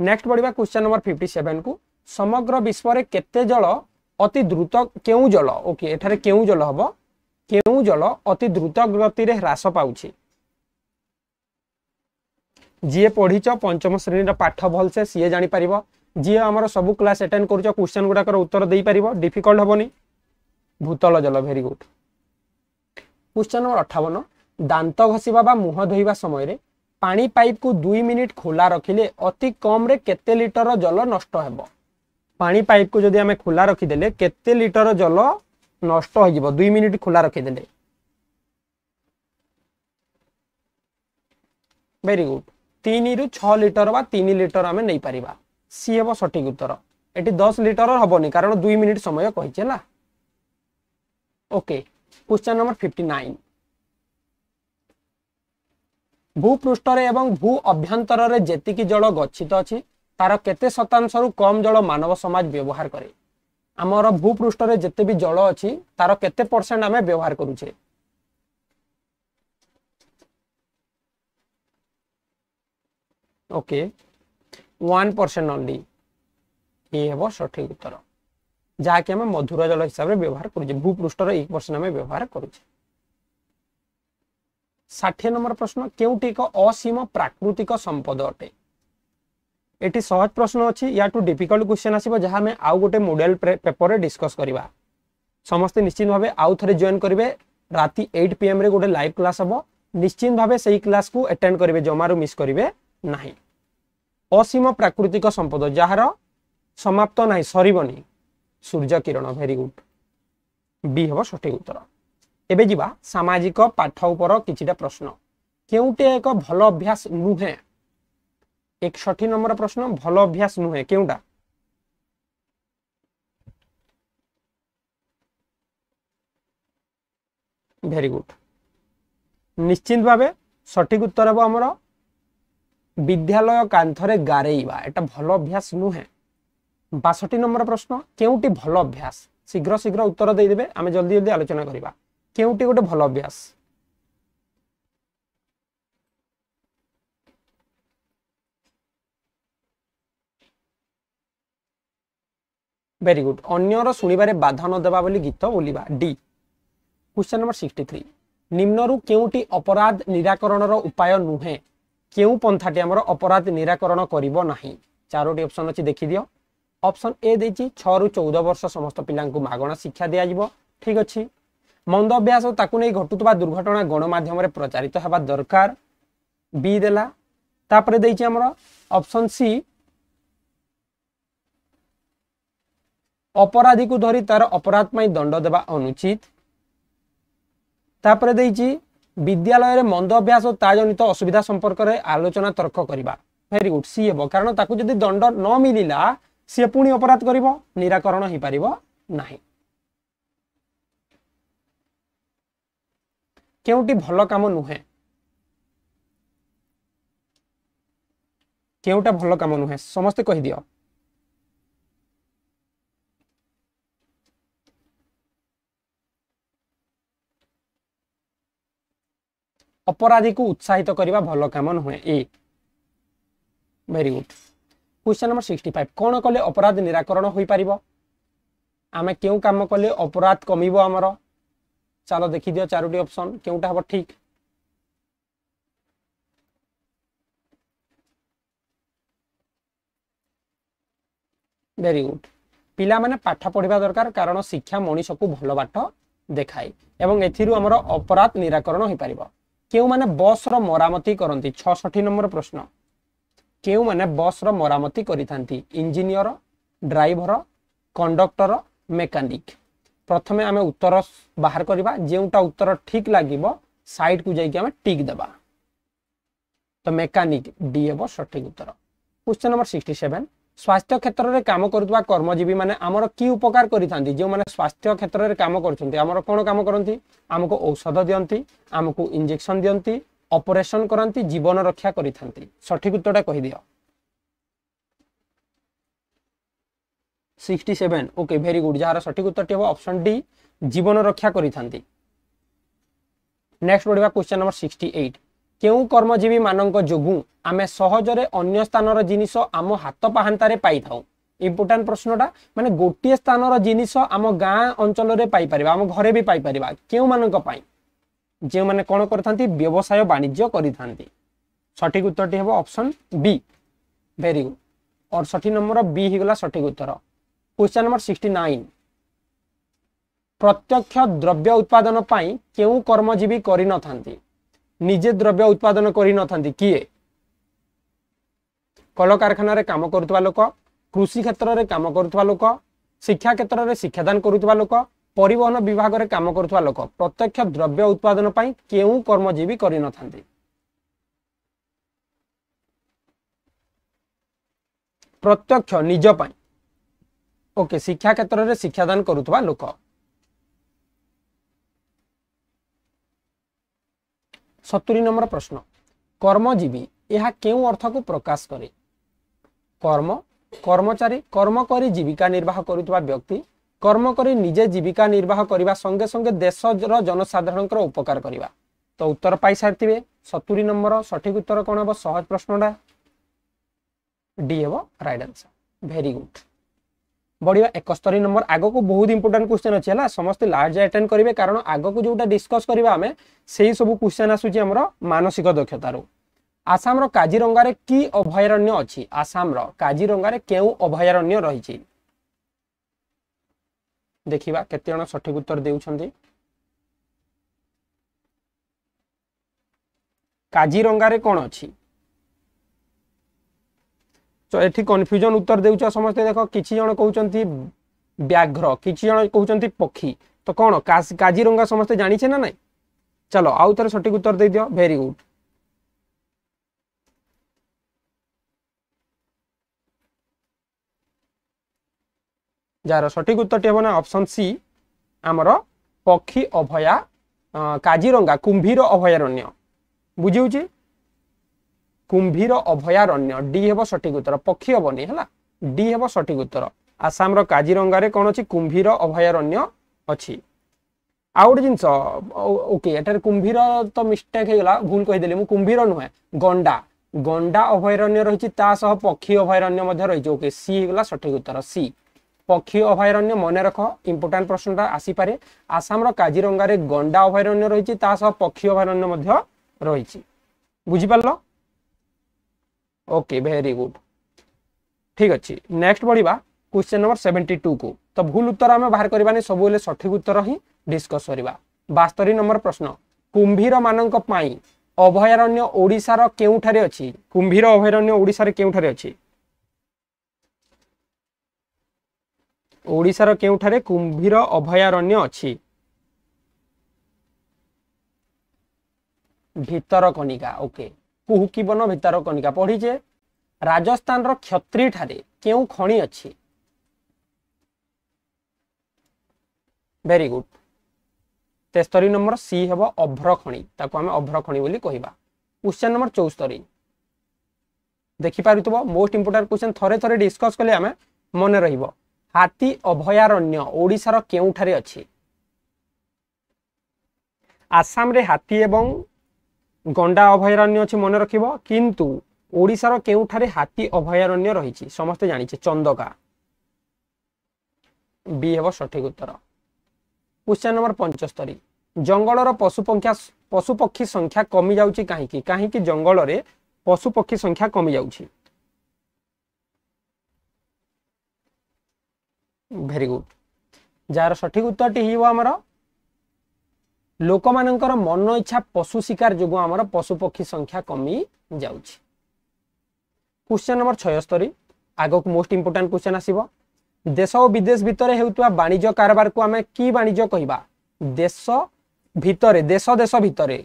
নেক্সট পড়া কোশ্চেন নম্বর ফিফটি সেভেন কু সমগ্র বিশ্বরে কেতে জল অতি দ্রুত কেউ জল ওকে এখানে কেউ জল হব কেউ জল অতি দ্রুত গতিরে হ্রাস পাউছে ଯିଏ ପଢ଼ିଛ ପଞ୍ଚମ ଶ୍ରେଣୀର ପାଠ ଭଲସେ ସିଏ ଜାଣିପାରିବ ଯିଏ ଆମର ସବୁ କ୍ଲାସ୍ ଆଟେଣ୍ଡ କରୁଛ କ୍ୱେଶ୍ଚନ୍ ଗୁଡ଼ାକର ଉତ୍ତର ଦେଇପାରିବ ଡିଫିକଲ୍ଟ ହେବନି ଭୂତଳ ଜଲ ଭେରି ଗୁଡ୍ କ୍ୱେଶ୍ଚନ୍ ନମ୍ବର ଅଠାବନ ଦାନ୍ତ ଘଷିବା ବା ମୁହଁ ଧୋଇବା ସମୟରେ ପାଣି ପାଇପ୍କୁ ଦୁଇ ମିନିଟ୍ ଖୋଲା ରଖିଲେ ଅତି କମ୍ରେ କେତେ ଲିଟର ଜଲ ନଷ୍ଟ ହେବ ପାଣି ପାଇପ୍କୁ ଯଦି ଆମେ ଖୋଲା ରଖିଦେଲେ କେତେ ଲିଟର ଜଲ ନଷ୍ଟ ହୋଇଯିବ ଦୁଇ ମିନିଟ୍ ଖୋଲା ରଖିଦେଲେ ଭେରି ଗୁଡ୍ তিনরু ছ লিটর বা তিন লিটর আমি নেইপারিবা সি হব সঠিক উত্তর এটি দশ লিটর হবনি কারণ দুই মিনিট সময় কইছে না okay question number fifty nine ভূপৃষ্ঠরে এবং ভূ অভ্যন্তরের যেতিকি জল গচ্ছিত অছি তার কেতে শতাংশরু কম জল মানব সমাজ ব্যবহার করে আমার ভূপৃষ্ঠরে যেতে বি জল অছি তার কেতে পরসেন্ট আমি ব্যবহার করুছে ओके वन परसेंट ओनली ये हम सठिक उत्तर जहाँकि आम मधुर जल हिसाब से व्यवहार कर भूपृष्ठ एक परसेंट आम व्यवहार कर ठी नंबर प्रश्न क्योंटी एक असीम प्राकृतिक संपद अटे ये सहज प्रश्न अच्छी या डिफिकल्ट क्वेश्चन आसो जहाँ आम आउ गोटे मोडेल पेपर डिस्कस करवा समस्त निश्चित भाव आउ थे जॉन करेंगे राति एट पी एम गोटे लाइव क्लास हम निश्चिंत भाव से ही क्लास को एटेड करेंगे जमारू मिस करेंगे ना অসীম প্রাকৃতিক সম্পদ যার সমাপ্ত না সরবনি সূর্য কিরণ ভেরি গুড বি হব সঠিক উত্তর এবে যা সামাজিক পাঠ উপর কিছুটা প্রশ্ন কেউটি এক ভাল অভ্যাস নুহে একষঠি নম্বর প্রশ্ন ভাল অভ্যাস নুহে কেউটা ভেরি গুড নিশ্চিত ভাবে সঠিক উত্তর হব আমার ବିଦ୍ୟାଳୟ କାନ୍ଥରେ ଗାରେଇବା ଏଟା ଭଲ ଅଭ୍ୟାସ ନୁହେଁ ବାଷଠି ନମ୍ବର ପ୍ରଶ୍ନ କେଉଁଟି ଭଲ ଅଭ୍ୟାସ ଶୀଘ୍ର ଶୀଘ୍ର ଉତ୍ତର ଦେଇଦେବେ ଆମେ ଜଲ୍ଦି ଜଲ୍ଦି ଆଲୋଚନା କରିବା କେଉଁଟି ଗୋଟେ ଭଲ ଅଭ୍ୟାସ ভেরি গুড অন্যর শুণবারে বাধা নদেবা বলে গীত বলিবা D question number sixty three নিম্নরু কেউটি অপরাধ নিরাকরণর উপায় নুহে কেউ পন্থাটি আমার অপরাধ নিরাকরণ করব না চারোটি অপসন অছি দেখিদিও অপশন এ দিয়েছি ছু চৌদ বর্ষ সমস্ত পিলা মাগণা শিক্ষা দিয়া ঠিক অছি মন্দ অভ্যাস ও তাকে নিয়ে ঘটুবা দুর্ঘটনা গণমাধ্যমে প্রচারিত হওয়া দরকার বি দেলা তাপরে দিয়েছি আমার অপশন সি অপরাধী ধরি তার অপরাধ দণ্ড দেওয়া অনুচিত তাপরে দিয়েছি ବିଦ୍ୟାଳୟରେ ମନ୍ଦ ଅଭ୍ୟାସ ଓ ତା ଜନିତ ଅସୁବିଧା ସମ୍ପର୍କରେ ଆଲୋଚନା ତର୍କ କରିବା ଭେରି ଗୁଡ୍ ସି ହେବ କାରଣ ତାକୁ ଯଦି ଦଣ୍ଡ ନ ମିଳିଲା ସିଏ ପୁଣି ଅପରାଧ କରିବ ନିରାକରଣ ହେଇପାରିବ ନାହିଁ କେଉଁଟି ଭଲ କାମ ନୁହେଁ କେଉଁଟା ଭଲ କାମ ନୁହେଁ ସମସ୍ତେ କହିଦିଅ ଅପରାଧୀକୁ ଉତ୍ସାହିତ କରିବା ଭଲ କାମ ନୁହେଁ A very good question number sixty five କ'ଣ କଲେ ଅପରାଧ ନିରାକରଣ ହୋଇପାରିବ ଆମେ କେଉଁ କାମ କଲେ ଅପରାଧ କମିବ ଆମର ଚାଲ ଦେଖିଦିଅ ଚାରୋଟି ଅପସନ୍ କେଉଁଟା ହେବ ଠିକ୍ ভেরি গুড ପିଲାମାନେ ପାଠ ପଢ଼ିବା ଦରକାର କାରଣ ଶିକ୍ଷା ମଣିଷକୁ ଭଲ ବାଟ ଦେଖାଏ ଏବଂ ଏଥିରୁ ଆମର ଅପରାଧ ନିରାକରଣ ହୋଇପାରିବ କେଉଁମାନେ ବସ୍ର ମରାମତି କରନ୍ତି ଛଅଷଠି ନମ୍ବର ପ୍ରଶ୍ନ କେଉଁମାନେ ବସ୍ର ମରାମତି କରିଥାନ୍ତି ଇଞ୍ଜିନିୟର ଡ୍ରାଇଭର କଣ୍ଡକ୍ଟର ମେକାନିକ୍ ପ୍ରଥମେ ଆମେ ଉତ୍ତର ବାହାର କରିବା ଯେଉଁଟା ଉତ୍ତର ଠିକ୍ ଲାଗିବ ସାଇଡ଼କୁ ଯାଇକି ଆମେ ଟିକ୍ ଦେବା ତ ମେକାନିକ୍ ଡି ହେବ ସଠିକ୍ ଉତ୍ତର କ୍ୱେଶ୍ଚନ୍ ନମ୍ବର ସିକ୍ସଟି ସେଭେନ୍ ସ୍ୱାସ୍ଥ୍ୟ କ୍ଷେତ୍ରରେ କାମ କରୁଥିବା କର୍ମଜୀବୀମାନେ ଆମର କି ଉପକାର କରିଥାନ୍ତି ଯେଉଁମାନେ ସ୍ୱାସ୍ଥ୍ୟ କ୍ଷେତ୍ରରେ କାମ କରୁଛନ୍ତି ଆମର କ'ଣ କାମ କରନ୍ତି ଆମକୁ ଔଷଧ ଦିଅନ୍ତି ଆମକୁ ଇଞ୍ଜେକ୍ସନ୍ ଦିଅନ୍ତି ଅପରେସନ୍ କରନ୍ତି ଜୀବନ ରକ୍ଷା କରିଥାନ୍ତି ସଠିକ ଉତ୍ତରଟା କହିଦିଅ sixty seven okay very good ଯାହାର ସଠିକ ଉତ୍ତରଟି ହେବ ଅପସନ୍ ଡି ଜୀବନ ରକ୍ଷା କରିଥାନ୍ତି ନେକ୍ସଟ ପଢ଼ିବା କ୍ୱେଶ୍ଚନ୍ ନମ୍ବର ସିକ୍ସଟି ଏଇଟ୍ କେଉଁ କର୍ମଜୀବୀମାନଙ୍କ ଯୋଗୁଁ ଆମେ ସହଜରେ ଅନ୍ୟ ସ୍ଥାନର ଜିନିଷ ଆମ ହାତ ପାହାନ୍ତାରେ ପାଇଥାଉ ଇମ୍ପୋର୍ଟାଣ୍ଟ ପ୍ରଶ୍ନଟା ମାନେ ଗୋଟିଏ ସ୍ଥାନର ଜିନିଷ ଆମ ଗାଁ ଅଞ୍ଚଳରେ ପାଇପାରିବା ଆମ ଘରେ ବି ପାଇପାରିବା କେଉଁମାନଙ୍କ ପାଇଁ ଯେଉଁମାନେ କ'ଣ କରିଥାନ୍ତି ବ୍ୟବସାୟ ବାଣିଜ୍ୟ କରିଥାନ୍ତି ସଠିକ ଉତ୍ତରଟି ହେବ ଅପସନ ବି ଭେରି ଗୁଡ୍ ଅଠଷଠି ନମ୍ବର ବି ହେଇଗଲା ସଠିକ ଉତ୍ତର କ୍ୱେଶ୍ଚନ୍ ନମ୍ବର ସିକ୍ସଟି ନାଇନ୍ ପ୍ରତ୍ୟକ୍ଷ ଦ୍ରବ୍ୟ ଉତ୍ପାଦନ ପାଇଁ କେଉଁ କର୍ମଜୀବୀ କରିନଥାନ୍ତି ନିଜେ ଦ୍ରବ୍ୟ ଉତ୍ପାଦନ କରିନଥାନ୍ତି କିଏ କଳକାରଖାନାରେ କାମ କରୁଥିବା ଲୋକ କୃଷି କ୍ଷେତ୍ରରେ କାମ କରୁଥିବା ଲୋକ ଶିକ୍ଷା କ୍ଷେତ୍ରରେ ଶିକ୍ଷାଦାନ କରୁଥିବା ଲୋକ ପରିବହନ ବିଭାଗରେ କାମ କରୁଥିବା ଲୋକ ପ୍ରତ୍ୟକ୍ଷ ଦ୍ରବ୍ୟ ଉତ୍ପାଦନ ପାଇଁ କେଉଁ କର୍ମଜୀବୀ କରିନଥାନ୍ତି ପ୍ରତ୍ୟକ୍ଷ ନିଜ ପାଇଁ ଓକେ ଶିକ୍ଷା କ୍ଷେତ୍ରରେ ଶିକ୍ଷାଦାନ କରୁଥିବା ଲୋକ ସତୁରୀ ନମ୍ବର ପ୍ରଶ୍ନ କର୍ମଜୀବୀ ଏହା କେଉଁ ଅର୍ଥକୁ ପ୍ରକାଶ କରେ କର୍ମ କର୍ମଚାରୀ କର୍ମ କରି ଜୀବିକା ନିର୍ବାହ କରୁଥିବା ବ୍ୟକ୍ତି କର୍ମ କରି ନିଜେ ଜୀବିକା ନିର୍ବାହ କରିବା ସଙ୍ଗେ ସଙ୍ଗେ ଦେଶର ଜନସାଧାରଣଙ୍କର ଉପକାର କରିବା ତ ଉତ୍ତର ପାଇସାରିଥିବେ ସତୁରୀ ନମ୍ବର ସଠିକ ଉତ୍ତର କ'ଣ ହେବ ସହଜ ପ୍ରଶ୍ନଟା ଡି ହେବ ରାଇଟ୍ ଆନ୍ସର ଭେରି ଗୁଡ଼ বড়া একস্তরী নম্বর আগক বহুত ইম্পর্টাট কোশ্চেন অছে না সমস্ত লার্জ আটেন্ড করবে কারণ আগক যেটা ডিসকস করা আমি সেই সব কোশ্চেন আসুচি আমার মানসিক দক্ষতার আসামর কাজিরঙ্গার কি অভয়ারণ্য অছি আসামর কাজিরঙ্গার কেউ অভয়ারণ্য রয়েছে দেখিবা কেতে জন সঠিক উত্তর দেউছন্তি কাজিরঙ্গারে কোন অছি ଏଠି କନଫ୍ୟୁଜନ ଉତ୍ତର ଦେଉଛ ସମସ୍ତେ ଦେଖ କିଛି ଜଣ କହୁଛନ୍ତି ବ୍ୟାଘ୍ର କିଛି ଜଣ କହୁଛନ୍ତି ପକ୍ଷୀ ତ କ'ଣ କାଜିରଙ୍ଗା ସମସ୍ତେ ଜାଣିଛେ ନା ନାଇଁ ଚାଲ ଆଉ ଥରେ ସଠିକ ଉତ୍ତର ଦେଇଦିଅ ଭେରି ଗୁଡ୍ ଯାହାର ସଠିକ ଉତ୍ତରଟି ହେବ ନା ଅପସନ୍ ସି ଆମର ପକ୍ଷୀ ଅଭୟା କାଜିରଙ୍ଗା କୁମ୍ଭୀର ଅଭୟାରଣ୍ୟ ବୁଝି ହେଉଛି কুম্ভীর অভয়ারণ্য ডি হব সঠিক উত্তর পক্ষী হবনি হল ডি হব সঠিক উত্তর আসামর কাজিরঙ্গারে কোণ অছি কুম্ভীর অভয়ারণ্য অছি আউ গোটে জিনিস ওকে এটার কুম্ভীর তো মিস্টেক হয়েগলা ভুল কহিদেলি মু কুম্ভীর নুহে গন্ডা গন্ডা অভয়ারণ্য রয়েছে তা সহ পক্ষী অভয়ারণ্য মধ্যে রয়েছে ওকে সি হয়েগলা সঠিক উত্তর সি পক্ষী অভয়ারণ্য মনে রখ ইম্পর্টাট প্রশ্নটা আসিপারে আসামর কাজিরঙ্গারে গন্ডা অভয়ারণ্য রয়েছে তা সহ পক্ষী অভয়ারণ্য মধ্যে রয়েছে বুঝিপারল ओके भेरी गुड ठीक अच्छे नेक्स्ट बढ़िया क्वेश्चन नंबर सेवेन्टी टू को तो भूल उत्तर आम बाहर करवानी सब सठिक उत्तर हिं डिस्कस करवा बास्तरी नंबर प्रश्न कुंभीर मानक अभयारण्य ओडार केउठार अच्छी कुंभीर अभयारण्य ओडार केउठार अच्छे ओडार केउठार कुंभीर अभयारण्य अच्छी भितरकनिका ओके କୁହୁକିବନ ଭିତାରକନିକା ପଢ଼ିଛେ ରାଜସ୍ଥାନର କ୍ଷତ୍ରୀଠାରେ କେଉଁ ଖଣି ଅଛି ଭେରି ଗୁଡ୍ ତେସ୍ତରୀ ନମ୍ବର ସି ହେବ ଅଭ୍ର ଖଣି ତାକୁ ଆମେ ଅଭ୍ର ଖଣି ବୋଲି କହିବା କ୍ୱେଶ୍ଚନ୍ ନମ୍ବର ଚଉସ୍ତରୀ ଦେଖିପାରୁଥିବ ମୋଷ୍ଟ ଇମ୍ପୋର୍ଟାଣ୍ଟ କ୍ୱେଶ୍ଚନ୍ ଥରେ ଥରେ ଡିସ୍କସ୍ କଲେ ଆମେ ମନେ ରହିବ ହାତୀ ଅଭୟାରଣ୍ୟ ଓଡ଼ିଶାର କେଉଁଠାରେ ଅଛି ଆସାମରେ ହାତୀ ଏବଂ ଗଣ୍ଡା ଅଭୟାରଣ୍ୟ ଅଛି ମନେ ରଖିବ କିନ୍ତୁ ଓଡ଼ିଶାର କେଉଁଠାରେ ହାତୀ ଅଭୟାରଣ୍ୟ ରହିଛି ସମସ୍ତେ ଜାଣିଛେ ଚନ୍ଦକା ବି ହେବ ସଠିକ ଉତ୍ତର କ୍ୱେଶ୍ଚନ ନମ୍ବର ପଞ୍ଚସ୍ତରୀ ଜଙ୍ଗଲର ପଶୁପକ୍ଷା ପଶୁପକ୍ଷୀ ସଂଖ୍ୟା କମିଯାଉଛି କାହିଁକି କାହିଁକି ଜଙ୍ଗଲରେ ପଶୁପକ୍ଷୀ ସଂଖ୍ୟା କମିଯାଉଛି ଭେରି ଗୁଡ୍ ଯାହାର ସଠିକ ଉତ୍ତରଟି ହେଇଯିବ ଆମର ଲୋକମାନଙ୍କର ମନ ଇଚ୍ଛା ପଶୁ ଶିକାର ଯୋଗୁଁ ଆମର ପଶୁପକ୍ଷୀ ସଂଖ୍ୟା କମି ଯାଉଛି କ୍ୱେଶ୍ଚନ୍ ନମ୍ବର ଛୟସ୍ତରୀ ଆଗକୁ ମୋଷ୍ଟ ଇମ୍ପୋର୍ଟାଣ୍ଟ କ୍ୱେଶ୍ଚନ୍ ଆସିବ ଦେଶ ଓ ବିଦେଶ ଭିତରେ ହେଉଥିବା ବାଣିଜ୍ୟ କାରବାରକୁ ଆମେ କି ବାଣିଜ୍ୟ କହିବା ଦେଶ ଭିତରେ ଦେଶ ଦେଶ ଭିତରେ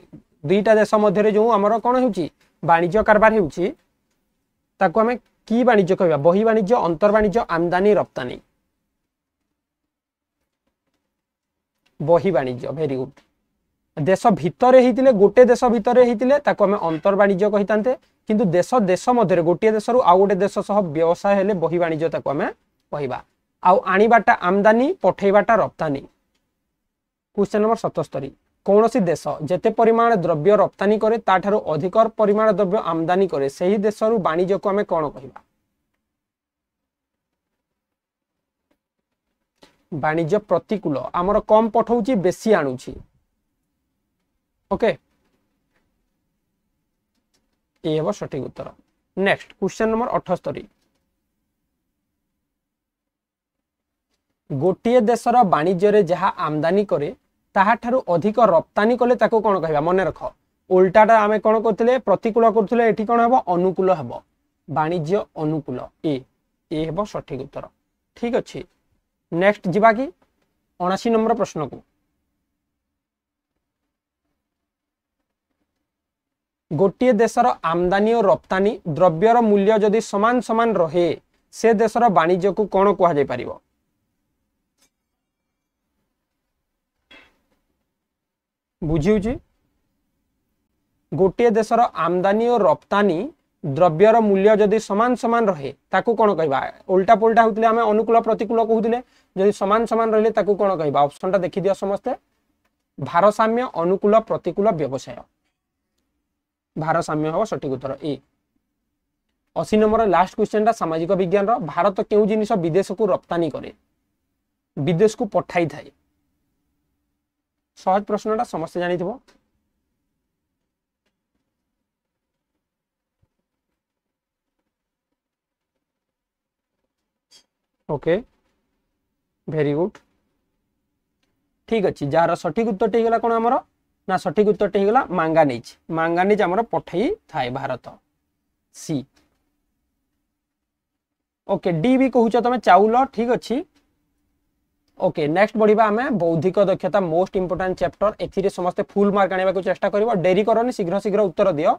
ଦୁଇଟା ଦେଶ ମଧ୍ୟରେ ଯେଉଁ ଆମର କ'ଣ ହେଉଛି ବାଣିଜ୍ୟ କାରବାର ହେଉଛି ତାକୁ ଆମେ কি বাণিজ্য কহবা বহি বাণিজ্য অন্তর্বাণিজ্য ଆମଦାନୀ ରପ୍ତାନୀ ବହି ବାଣିଜ୍ୟ ভেরি গুড দেশ ভিতরে হয়েছিল গোটে দেশ ভিতরে হয়েছিল তাকে আমি অন্তর্বাণিজ্য কইতে কিন্তু দেশ দেশ মধ্যে গোটিয়ে দেশর আউ গোটে দেশ সহ ব্যবসায় হলে বহি বাণিজ্য তাকে আমি কহবা আউ আনিবাটা আমদানি পঠাইবাটা রপ্তানি কোশ্চেন নম্বর সতস্তরী কৌশি দেশ যেতে পরিমাণ দ্রব্য রপ্তানি করে তাঠার অধিক পরিমাণ দ্রব্য আমদানি করে সেই দেশর বাণিজ্যক আমি কণ কহবা বাণিজ্য প্রতিকূল আমার কম পঠাউছি বেশি আনুছি ওকে এই হব সঠিক উত্তর নেক্সট কোশ্চেন নম্বর অঠস্তরি ଗୋଟିଏ ଦେଶର ବାଣିଜ୍ୟରେ ଯାହା ଆମଦାନୀ କରେ ତାହାଠାରୁ ଅଧିକ ରପ୍ତାନୀ କଲେ ତାକୁ କ'ଣ କହିବା ମନେ ରଖ ଓଲଟାଟା ଆମେ କ'ଣ କରୁଥିଲେ ପ୍ରତିକୂଳ କରୁଥିଲେ ଏଠି କ'ଣ ହେବ ଅନୁକୂଳ ହେବ ବାଣିଜ୍ୟ ଅନୁକୂଳ ଏ ଏ ହେବ ସଠିକ ଉତ୍ତର ଠିକ ଅଛି ନେକ୍ସଟ ଯିବା କି ଅଣାଅଶୀ ନମ୍ବର ପ୍ରଶ୍ନକୁ ଗୋଟିଏ ଦେଶର ଆମଦାନୀ ଓ ରପ୍ତାନୀ ଦ୍ରବ୍ୟର ମୂଲ୍ୟ ଯଦି ସମାନ ସମାନ ରହେ ସେ ଦେଶର ବାଣିଜ୍ୟକୁ କ'ଣ କୁହାଯାଇପାରିବ ବୁଝିହେଉଛି ଗୋଟିଏ ଦେଶର ଆମଦାନୀ ଓ ରପ୍ତାନୀ ଦ୍ରବ୍ୟର ମୂଲ୍ୟ ଯଦି ସମାନ ସମାନ ରହେ ତାକୁ କ'ଣ କହିବା ଓଲଟା ପୋଲଟା ହଉଥିଲେ ଆମେ ଅନୁକୂଳ ପ୍ରତିକୂଳ କହୁଥିଲେ ଯଦି ସମାନ ସମାନ ରହିଲେ ତାକୁ କ'ଣ କହିବା ଅପସନଟା ଦେଖିଦିଅ ସମସ୍ତେ ଭାରସାମ୍ୟ ଅନୁକୂଳ ପ୍ରତିକୂଳ ବ୍ୟବସାୟ ଭାରସାମ୍ୟ ହେବ ସଠିକ୍ ଉତ୍ତର ଏ ଅଶୀ ନମ୍ବର ଲାଷ୍ଟ କ୍ୱେଶ୍ଚନଟା ସାମାଜିକ ବିଜ୍ଞାନର ଭାରତ କେଉଁ ଜିନିଷ ବିଦେଶକୁ ରପ୍ତାନୀ କରେ ବିଦେଶକୁ ପଠାଇଥାଏ ସହଜ ପ୍ରଶ୍ନଟା ସମସ୍ତେ ଜାଣିଥିବ ଓକେ ଭେରି ଗୁଡ୍ ଠିକ୍ ଅଛି ଯାହାର ସଠିକ୍ ଉତ୍ତରଟି ହେଇଗଲା କ'ଣ ଆମର না সঠিক উত্তরটি হয়ে মাঙ্গানিজ মাঙ্গানিজ আমার পঠাই থাকে Bharat C okay D B কৌচ তুমি চাউল ঠিক অছি ওকে নেক্সট বড়া আমি বৌদ্ধিক দক্ষতা মোস্ট ইম্পর্টাট চ্যাপ্টর এতে সমস্ত ফুল মার্ক আনবাকে চেষ্টা করব ডেরি করনি শীঘ্র শীঘ্র উত্তর দিও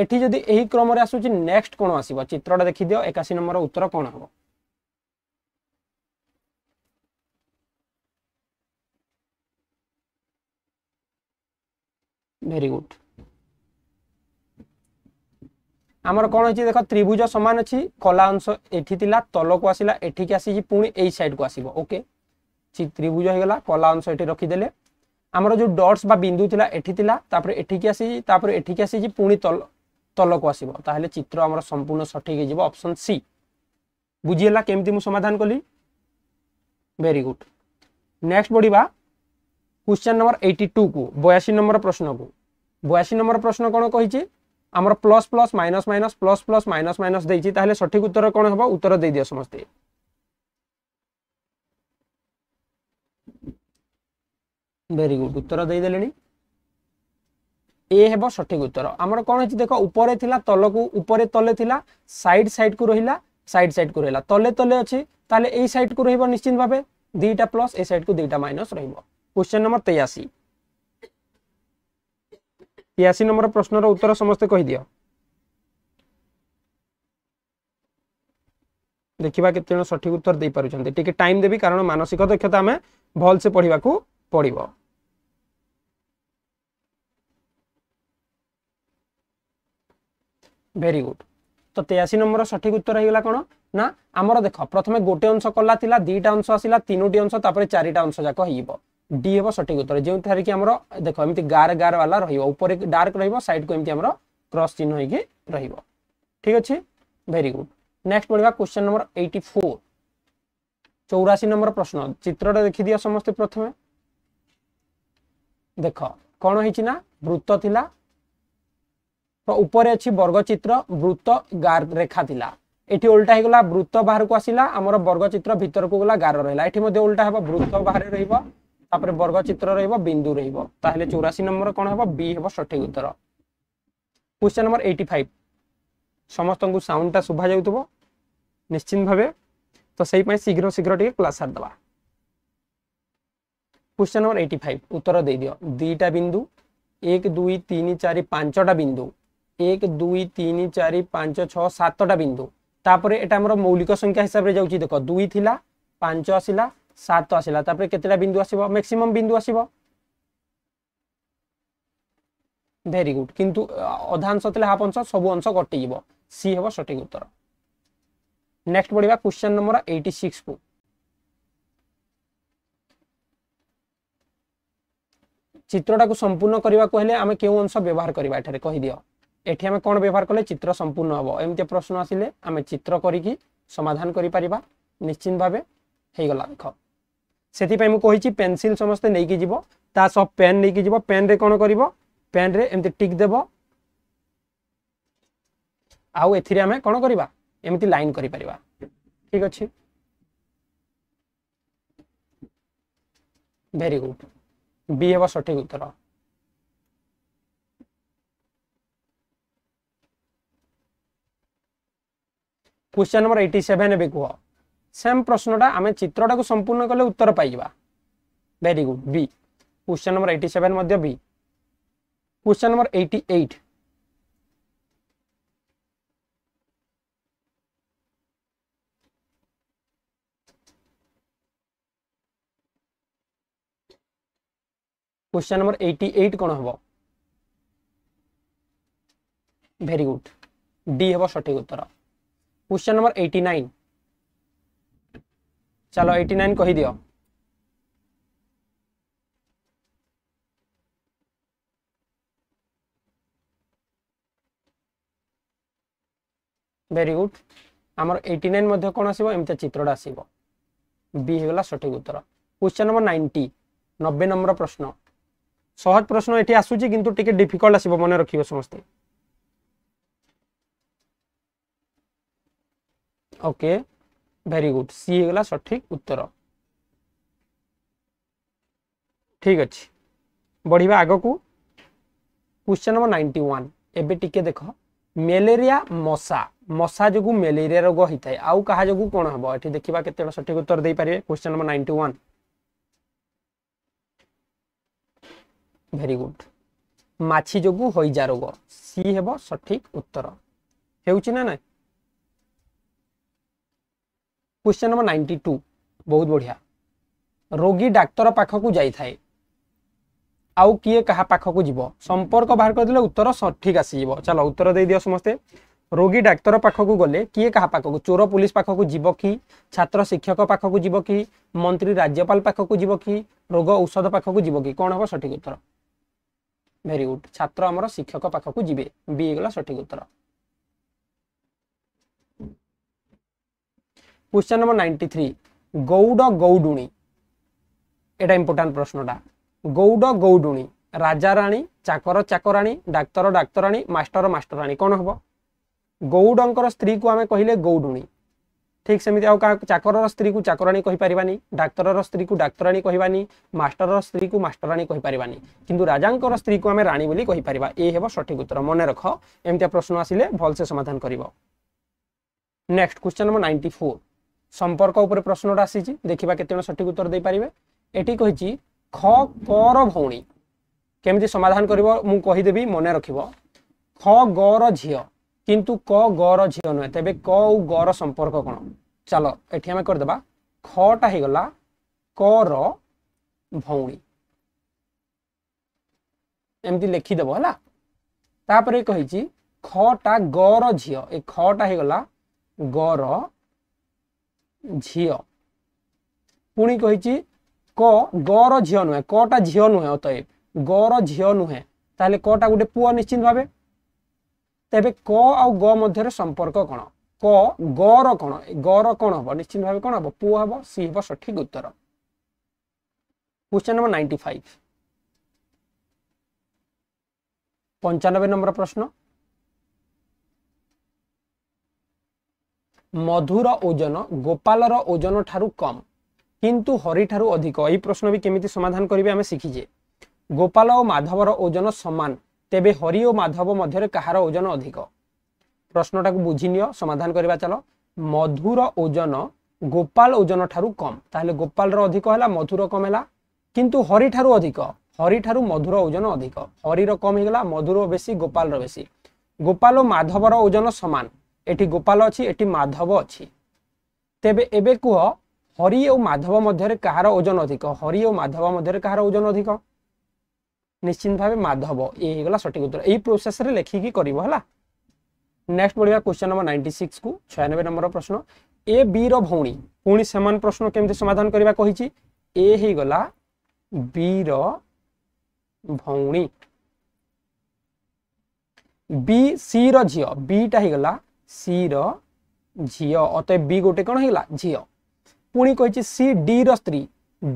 এটি যদি এই ক্রমে আসুচি নেক্সট কোণ আসব চিত্রটা দেখিদিও একাশি নম্বর উত্তর কোণ হব ভেরি গুড আমার কোণ হয়েছে দেখ ত্রিভুজ সমান অছি কলা অংশ এটি লা তলকু আসিলা এঠিকি আসিছি পুনি এই সাইডকু আসিব ওকে ত্রিভুজ হয়ে গলা কলা অংশ এটি রখিদেলে আমার যে ডটস বা বিন্দু লা এটি লা তারপরে এঠিকি আসিছি তারপরে এঠিকি আসিছি পুনি তল তলকু আসিব তাহলে চিত্র আমার সম্পূর্ণ সঠিক হয়ে যাব অপশন সি বুঝিলা কেমতি মু সমাধান কলি ভেরি গুড নেক্সট বড়া क्वेश्चन नंबर 82 को 82 नंबर प्रश्न को ବୟାଅଶୀ ନମ୍ବର ପ୍ରଶ୍ନ କ'ଣ କହିଛି ଆମର plus plus minus minus plus plus minus minus ଦେଇଛି ତାହେଲେ ସଠିକ୍ ଉତ୍ତର କ'ଣ ହେବ ଉତ୍ତର ଦେଇଦିଅ ସମସ୍ତେ ଭେରି ଗୁଡ଼୍ ଉତ୍ତର ଦେଇଦେଲେଣି ଏ ହେବ ସଠିକ୍ ଉତ୍ତର ଆମର କ'ଣ ହେଇଛି ଦେଖ ଉପରେ ଥିଲା ତଲକୁ ଉପରେ ତଲେ ଥିଲା ସାଇଡ୍ ସାଇଡ୍କୁ ରହିଲା ସାଇଡ୍ ସାଇଡ୍କୁ ରହିଲା ତଲେ ତଲେ ଅଛି ତାହେଲେ ଏଇ ସାଇଡ୍କୁ ରହିବ ନିଶ୍ଚିନ୍ତ ଭାବେ ଦୁଇଟା ପ୍ଲସ୍ ଏ ସାଇଡ୍କୁ ଦୁଇଟା ମାଇନସ୍ ରହିବ କ୍ୱେଶ୍ଚନ୍ ନମ୍ବର ତେୟାଅଶୀ ତେୟାଅଶୀ ନମ୍ବର ପ୍ରଶ୍ନର ଉତ୍ତର ସମସ୍ତେ କହିଦିଅ ଦେଖିବା କେତେ ଜଣ ସଠିକ ଉତ୍ତର ଦେଇପାରୁଛନ୍ତି ଟିକେ ଟାଇମ୍ ଦେବି କାରଣ ମାନସିକ ଦକ୍ଷତା ଆମେ ଭଲସେ ପଢିବାକୁ ପଡିବ ଭେରି ଗୁଡ୍ ତ ତେୟାଅଶୀ ନମ୍ବର ସଠିକ ଉତ୍ତର ହେଇଗଲା କଣ ନା ଆମର ଦେଖ ପ୍ରଥମେ ଗୋଟେ ଅଂଶ କଲା ଥିଲା ଦିଟା ଅଂଶ ଆସିଲା ତିନୋଟି ଅଂଶ ତାପରେ ଚାରିଟା ଅଂଶ ଯାକ ହେଇଯିବ ডি হব সঠিক উত্তর যেথারে কি আমার দেখ এমনি গার গার বালা রহব উপরে ডার্ক রহব সাইড কু এমনি আমার ক্রস চিহ্ন হয়ে রহব ঠিক আছে ভেরি গুড নেক্সট পড়া কোশ্চেন নম্বর এইটি ফোর চৌরাশি নম্বর প্রশ্ন চিত্রটা দেখি দিও সমস্তে প্রথমে দেখ কোণ হয়েছি না বৃত্ত লা উপরে অছি বর্গচিত্র বৃত্ত গার রেখা লা এটি উল্টা হয়ে গলা বৃত্ত বাহারকু আসিলা আমার বর্গচিত্র ভিতরকু গলা গার রহলা এটি মধ্যে উল্টা হব বৃত্ত বাহারে রহব তাপরে বর্গচিত্র রহব বিন্দু রহব তাহলে চৌরাশি নম্বর কোণ হব বি হব সঠিক উত্তর কোশ্চেন নম্বর এইটি ফাইভ সমস্ত সাউন্ডটা শুভা যাওথব নিশ্চিত ভাবে তো সেইপা শীঘ্র শীঘ্র টিকে ক্লাস সারিদেবা কোশ্চেন নম্বর এইটি ফাইভ উত্তর দিয়ে দিও দুইটা বিন্দু এক দুই তিন চারি পাঁচটা বিন্দু এক দুই তিন চারি পাঁচ ছ সাতটা বিন্দু তাপরে এটা আমার মৌলিক সংখ্যা হিসাবে যাচ্ছি দেখ দুই লা পাঁচ আসিলা सात आसला कतटा बिंदु आसो मैक्सीम बिंदु आसो भेरी गुड किंतु अधा अंश थी हाफ अंश सब अंश कटिजी सी हे सठिक उत्तर नेक्स्ट पढ़ा क्वेश्चन नंबर एट्टी सिक्स को चित्रटा को संपूर्ण करने को आम क्यों अंश व्यवहार करवाठे कहीदि ये आम कौन व्यवहार कले चित्र संपूर्ण हम एम प्रश्न आसे आम चित्र करी समाधान करी निश्चिंत भावे हो गला देख ସେଥିପାଇଁ ମୁଁ କହିଛି ପେନସିଲ୍ ସମସ୍ତେ ନେଇକି ଯିବ ତା ସହ ପେନ୍ ନେଇକି ଯିବ ପେନ୍ରେ କ'ଣ କରିବ ପେନ୍ରେ ଏମିତି ଟିକ୍ ଦେବ ଆଉ ଏଥିରେ ଆମେ କ'ଣ କରିବା ଏମିତି ଲାଇନ୍ କରିପାରିବା ଠିକ୍ ଅଛି ଭେରି ଗୁଡ୍ ବି ହେବ ସଠିକ୍ ଉତ୍ତର क्वेश्चन नंबर 87 सेभेन एवं कुह ସେମ୍ ପ୍ରଶ୍ନଟା ଆମେ ଚିତ୍ରଟାକୁ ସମ୍ପୂର୍ଣ୍ଣ କଲେ ଉତ୍ତର ପାଇଯିବା very good B question number eighty seven ମଧ୍ୟ ବି question number eighty eight question number 88 কোন হবো ভেরি গুড ডি হবো সঠিক উত্তর क्वेश्चन नंबर 89 चलो एटी नाइन कही दियो भेरी गुड आमर एटी नाइन मध्य कौन आसो एमती आसो बी होगा सठिक उत्तर क्वेश्चन नंबर नाइंटी नब्बे नंबर प्रश्न सहज प्रश्न ये आसूची कितु टे डिफिकल्ट आसो मन रखे समस्ते okay okay. Very good C ହେଇଗଲା ସଠିକ୍ ଉତ୍ତର ଠିକ୍ ଅଛି ବଢ଼ିବା ଆଗକୁ କ୍ୱେଶ୍ଚନ୍ ନମ୍ବର ନାଇଣ୍ଟି ୱାନ୍ ଏବେ ଟିକେ ଦେଖ ମ୍ୟାଲେରିଆ ମଶା ମଶା ଯୋଗୁଁ ମ୍ୟାଲେରିଆ ରୋଗ ହେଇଥାଏ ଆଉ କାହା ଯୋଗୁଁ କ'ଣ ହେବ ଏଠି ଦେଖିବା କେତେବେଳେ ସଠିକ୍ ଉତ୍ତର ଦେଇପାରିବେ question number ninety one very good ମାଛି ଯୋଗୁଁ ହଇଜା ରୋଗ ସି ହେବ ସଠିକ୍ ଉତ୍ତର ହେଉଛି ନା ନାହିଁ क्वेश्चन नंबर नाइंटी टू बहुत बढ़िया रोगी डाक्तर पाखक जाए আউ কিয়ে কাহা পাখক যাব সম্পর্ক বাহার করে উত্তর সঠিক আসিযোগ চলো উত্তর দিয়ে দিও সমস্তে রোগী ডাক্তার পাখক গলে কিয়ে কাহা পাখক চোর পুলিশ পাখক যাব কি ছাত্র শিক্ষক পাখক যাব কি মন্ত্রী রাজ্যপাল পাখক যাব কি রোগ ঔষধ পাখক যাব কি কোণ হব সঠিক উত্তর ভেরি গুড ছাত্র আমার শিক্ষক পাখক যাবে বি এগুলো সঠিক উত্তর क्वेश्चन नंबर नाइंटी थ्री गौड़ गौडुणी एटा इम्पोर्टा प्रश्नटा गौड़ गौडुणी राजाराणी चाकर चाकराणी डाक्तर डाक्तराणी मास्टर मास्टराणी कौन हम गौड़ स्त्री को आम कहले गौडुणी ठीक सेमती आ चाकर स्त्री को चाकराणी कहीपरबानी डाक्तर स्त्री को डाक्तराणी कहानी मास्टर स्त्री को मास्टराणी कहीपरबानी कि राजा स्त्री को आम राणी बोली कहीपर ये हे सठिक उत्तर मन रख एमती प्रश्न आसे भलसे समाधान कर next question number ninety four ସମ୍ପର୍କ ଉପରେ ପ୍ରଶ୍ନଟା ଆସିଛି ଦେଖିବା କେତେଜଣ ସଠିକ୍ ଉତ୍ତର ଦେଇପାରିବେ ଏଠି କହିଛି ଖ କର ଭଉଣୀ କେମିତି ସମାଧାନ କରିବ ମୁଁ କହିଦେବି ମନେ ରଖିବ ଖ ଗର ଝିଅ କିନ୍ତୁ କ ଗର ଝିଅ ନୁହେଁ ତେବେ କ ଆଉ ଗର ସମ୍ପର୍କ କ'ଣ ଚାଲ ଏଠି ଆମେ କରିଦେବା ଖଟା ହେଇଗଲା କର ଭଉଣୀ ଏମିତି ଲେଖିଦେବ ହେଲା ତାପରେ କହିଛି ଖଟା ଗର ଝିଅ ଏ ଖଟା ହେଇଗଲା ଗର ଝିଅ ପୁଣି କହିଛି କ ଗର ଝିଅ ନୁହେଁ କଟା ଝିଅ ନୁହେଁ ଅତଏବ ଗର ଝିଅ ନୁହେଁ ତାହେଲେ କଟା ଗୋଟେ ପୁଅ ନିଶ୍ଚିନ୍ତ ଭାବେ ତେବେ କ ଆଉ ଗ ମଧ୍ୟରେ ସମ୍ପର୍କ କ'ଣ କ ଗର କ'ଣ ଗର କ'ଣ ହବ ନିଶ୍ଚିନ୍ତ ଭାବେ କ'ଣ ହବ ପୁଅ ହବ ସି ହବ ସଠିକ ଉତ୍ତର କ୍ୱେଶ୍ଚନ ନମ୍ବର ନାଇଣ୍ଟି ଫାଇଭ ପଞ୍ଚାନବେ ନମ୍ବର ପ୍ରଶ୍ନ ମଧୁର ଓଜନ ଗୋପାଳର ଓଜନ ଠାରୁ କମ୍ କିନ୍ତୁ ହରି ଠାରୁ ଅଧିକ ଏହି ପ୍ରଶ୍ନ ବି କେମିତି ସମାଧାନ କରିବେ ଆମେ ଶିଖିଛେ ଗୋପାଳ ଓ ମାଧବର ଓଜନ ସମାନ ତେବେ ହରି ଓ ମାଧବ ମଧ୍ୟରେ କାହାର ଓଜନ ଅଧିକ ପ୍ରଶ୍ନଟାକୁ ବୁଝିନିଅ ସମାଧାନ କରିବା ଚାଲ ମଧୁର ଓଜନ ଗୋପାଳ ଓଜନ ଠାରୁ କମ୍ ତାହେଲେ ଗୋପାଳର ଅଧିକ ହେଲା ମଧୁର କମ୍ ହେଲା କିନ୍ତୁ ହରି ଠାରୁ ଅଧିକ ହରି ଠାରୁ ମଧୁର ଓଜନ ଅଧିକ ହରିର କମ୍ ହେଇଗଲା ମଧୁର ବେଶୀ ଗୋପାଳର ବେଶୀ ଗୋପାଳ ଓ ମାଧବର ଓଜନ ସମାନ এটি গোপাল অছি এটি মাধব অছি তেবে এবে কুহ হরি ও মাধব মধ্যে কাহার ওজন অধিক হরি ও মাধব মধ্যে কাহার ওজন অধিক নিশ্চিত ভাবে মাধব ইয়ে হয়ে সঠিক উত্তর এই প্রোসেসরে লেখিকি করব হলা নেক্সট বড়িয়া কোশ্চেন নম্বর নাইনটি সিক্স কু ছয়ানবে নম্বর প্রশ্ন এ বি র ভৌণী পুনি সমান প্রশ্ন কেমতি সমাধান করা কহিছি এ হইগলা বি র ভৌণী বি সি র ঝিও বিটা হইগলা सी रिओ अतए बी गोटे कौन हो झील पुणी कही सी डी री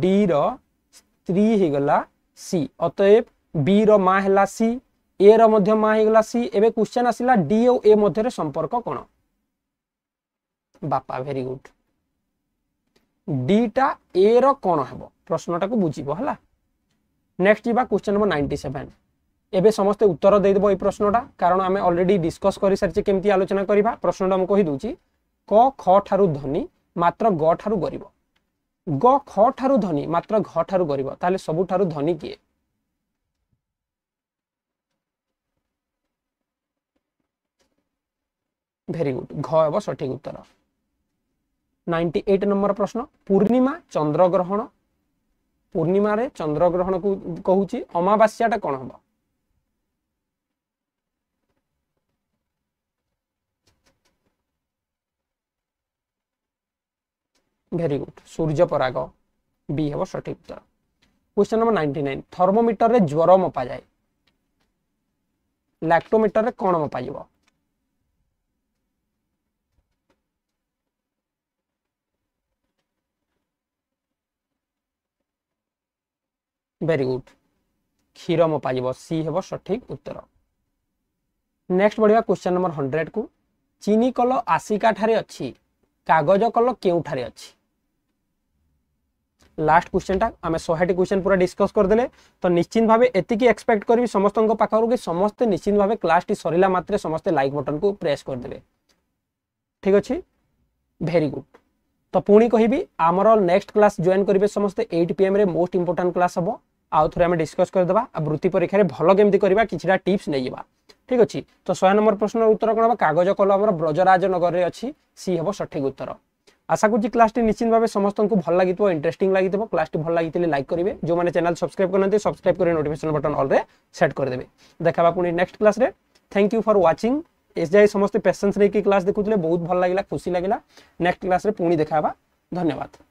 डी री होगला सी अतए बी रा है सी ए रहा सी एवं क्वेश्चन आसला डी और ए मध्य संपर्क कौन बापा भेरी गुड ডিটা এ র কোণ হব প্রশ্নটাকে বুঝিব হলা নেক্সট যা কোশ্চেন নম্বর নাইনটি সেভেন ଏବେ ସମସ୍ତେ ଉତ୍ତର ଦେଇଦେବ ଏଇ ପ୍ରଶ୍ନଟା କାରଣ ଆମେ ଅଲରେଡି ଡିସ୍କସ୍ କରିସାରିଛେ କେମିତି ଆଲୋଚନା କରିବା ପ୍ରଶ୍ନଟା ମୁଁ କହିଦେଉଛି କ ଖ ଠାରୁ ଧନୀ ମାତ୍ର ଗ ଠାରୁ ଗରିବ ଗ ଖ ଠାରୁ ଧନୀ ମାତ୍ର ଘ ଠାରୁ ଗରିବ ତାହେଲେ ସବୁଠାରୁ ଧନୀ କିଏ ଭେରି ଗୁଡ୍ ଘ ହେବ ସଠିକ ଉତ୍ତର ନାଇଣ୍ଟି ଏଇଟ ନମ୍ବର ପ୍ରଶ୍ନ ପୂର୍ଣ୍ଣିମା ଚନ୍ଦ୍ରଗ୍ରହଣ ପୂର୍ଣ୍ଣିମାରେ ଚନ୍ଦ୍ରଗ୍ରହଣକୁ କହୁଛି ଅମାବାସ୍ୟାଟା କ'ଣ ହେବ ভেরি গুড সূর্য পরাগ বি হব সঠিক উত্তর কোশ্চেন নম্বর নাইনটি নাইন থর্মোমিটরে জ্বর মপা যায় ଲାକ୍ଟୋମିଟରରେ କ'ଣ ମପାଯିବ ଭେରି ଗୁଡ୍ କ୍ଷୀର ମପାଯିବ ସି ହେବ ସଠିକ ଉତ୍ତର ନେକ୍ସଟ ବଢ଼ିବା କ୍ୱେଶ୍ଚନ ନମ୍ବର ହଣ୍ଡ୍ରେଡ଼କୁ ଚିନି କଲ ଆସିକା ଠାରେ ଅଛି କାଗଜ କଲ କେଉଁଠାରେ ଅଛି ଲାଷ୍ଟ କ୍ୱେଶ୍ଚନଟା ଆମେ ଶହେଟି କ୍ୱେଶ୍ଚନ ପୁରା ଡିସ୍କସ୍ କରିଦେଲେ ତ ନିଶ୍ଚିତ ଭାବେ ଏତିକି ଏକ୍ସପେକ୍ଟ କରିବି ସମସ୍ତଙ୍କ ପାଖରୁ କି ସମସ୍ତେ ନିଶ୍ଚିତ ଭାବେ କ୍ଲାସଟି ସରିଲା ମାତ୍ରେ ସମସ୍ତେ ଲାଇକ୍ ବଟନକୁ ପ୍ରେସ୍ କରିଦେବେ ଠିକ୍ ଅଛି ଭେରି ଗୁଡ୍ ତ ପୁଣି କହିବି ଆମର ନେକ୍ସଟ କ୍ଲାସ୍ ଜଏନ୍ କରିବେ ସମସ୍ତେ ଏଇଟ୍ ପିଏମ୍ରେ ମୋଷ୍ଟ ଇମ୍ପୋର୍ଟାଣ୍ଟ କ୍ଲାସ୍ ହେବ ଆଉ ଥରେ ଆମେ ଡିସ୍କସ୍ କରିଦେବା ଆଉ ବୃତ୍ତି ପରୀକ୍ଷାରେ ଭଲ କେମିତି କରିବା କିଛିଟା ଟିପ୍ସ ନେଇଯିବା ଠିକ୍ ଅଛି ତ ଶହେ ନମ୍ବର ପ୍ରଶ୍ନର ଉତ୍ତର କ'ଣ ହେବ କାଗଜ କଲମର ବ୍ରଜରାଜ ନଗରରେ ଅଛି ସି ହେବ ସଠିକ୍ ଉତ୍ତର আশা করছি ক্লাসটি নিশ্চিতভাবে সমস্ত ভাল লাগিব ইন্টারেস্টিং লাগিব ক্লাসটি ভাল লাগিলে লাইক করবে যে চ্যানেল সবসক্রাইব করতে সবসক্রাইব করে নোটিফিকেশন বটন অলরে সেট করেদেবে দেখা পুঁ নেক্সট ক্লাসে থ্যাংক ইউ ফর ওয়াচিং এস যাই সমস্ত পেসেন্স নেই ক্লাস দেখুলে বহুত ভাল লাগিলা খুশি লাগিলা নেক্সট ক্লাসে পুঁ দেখা ধন্যবাদ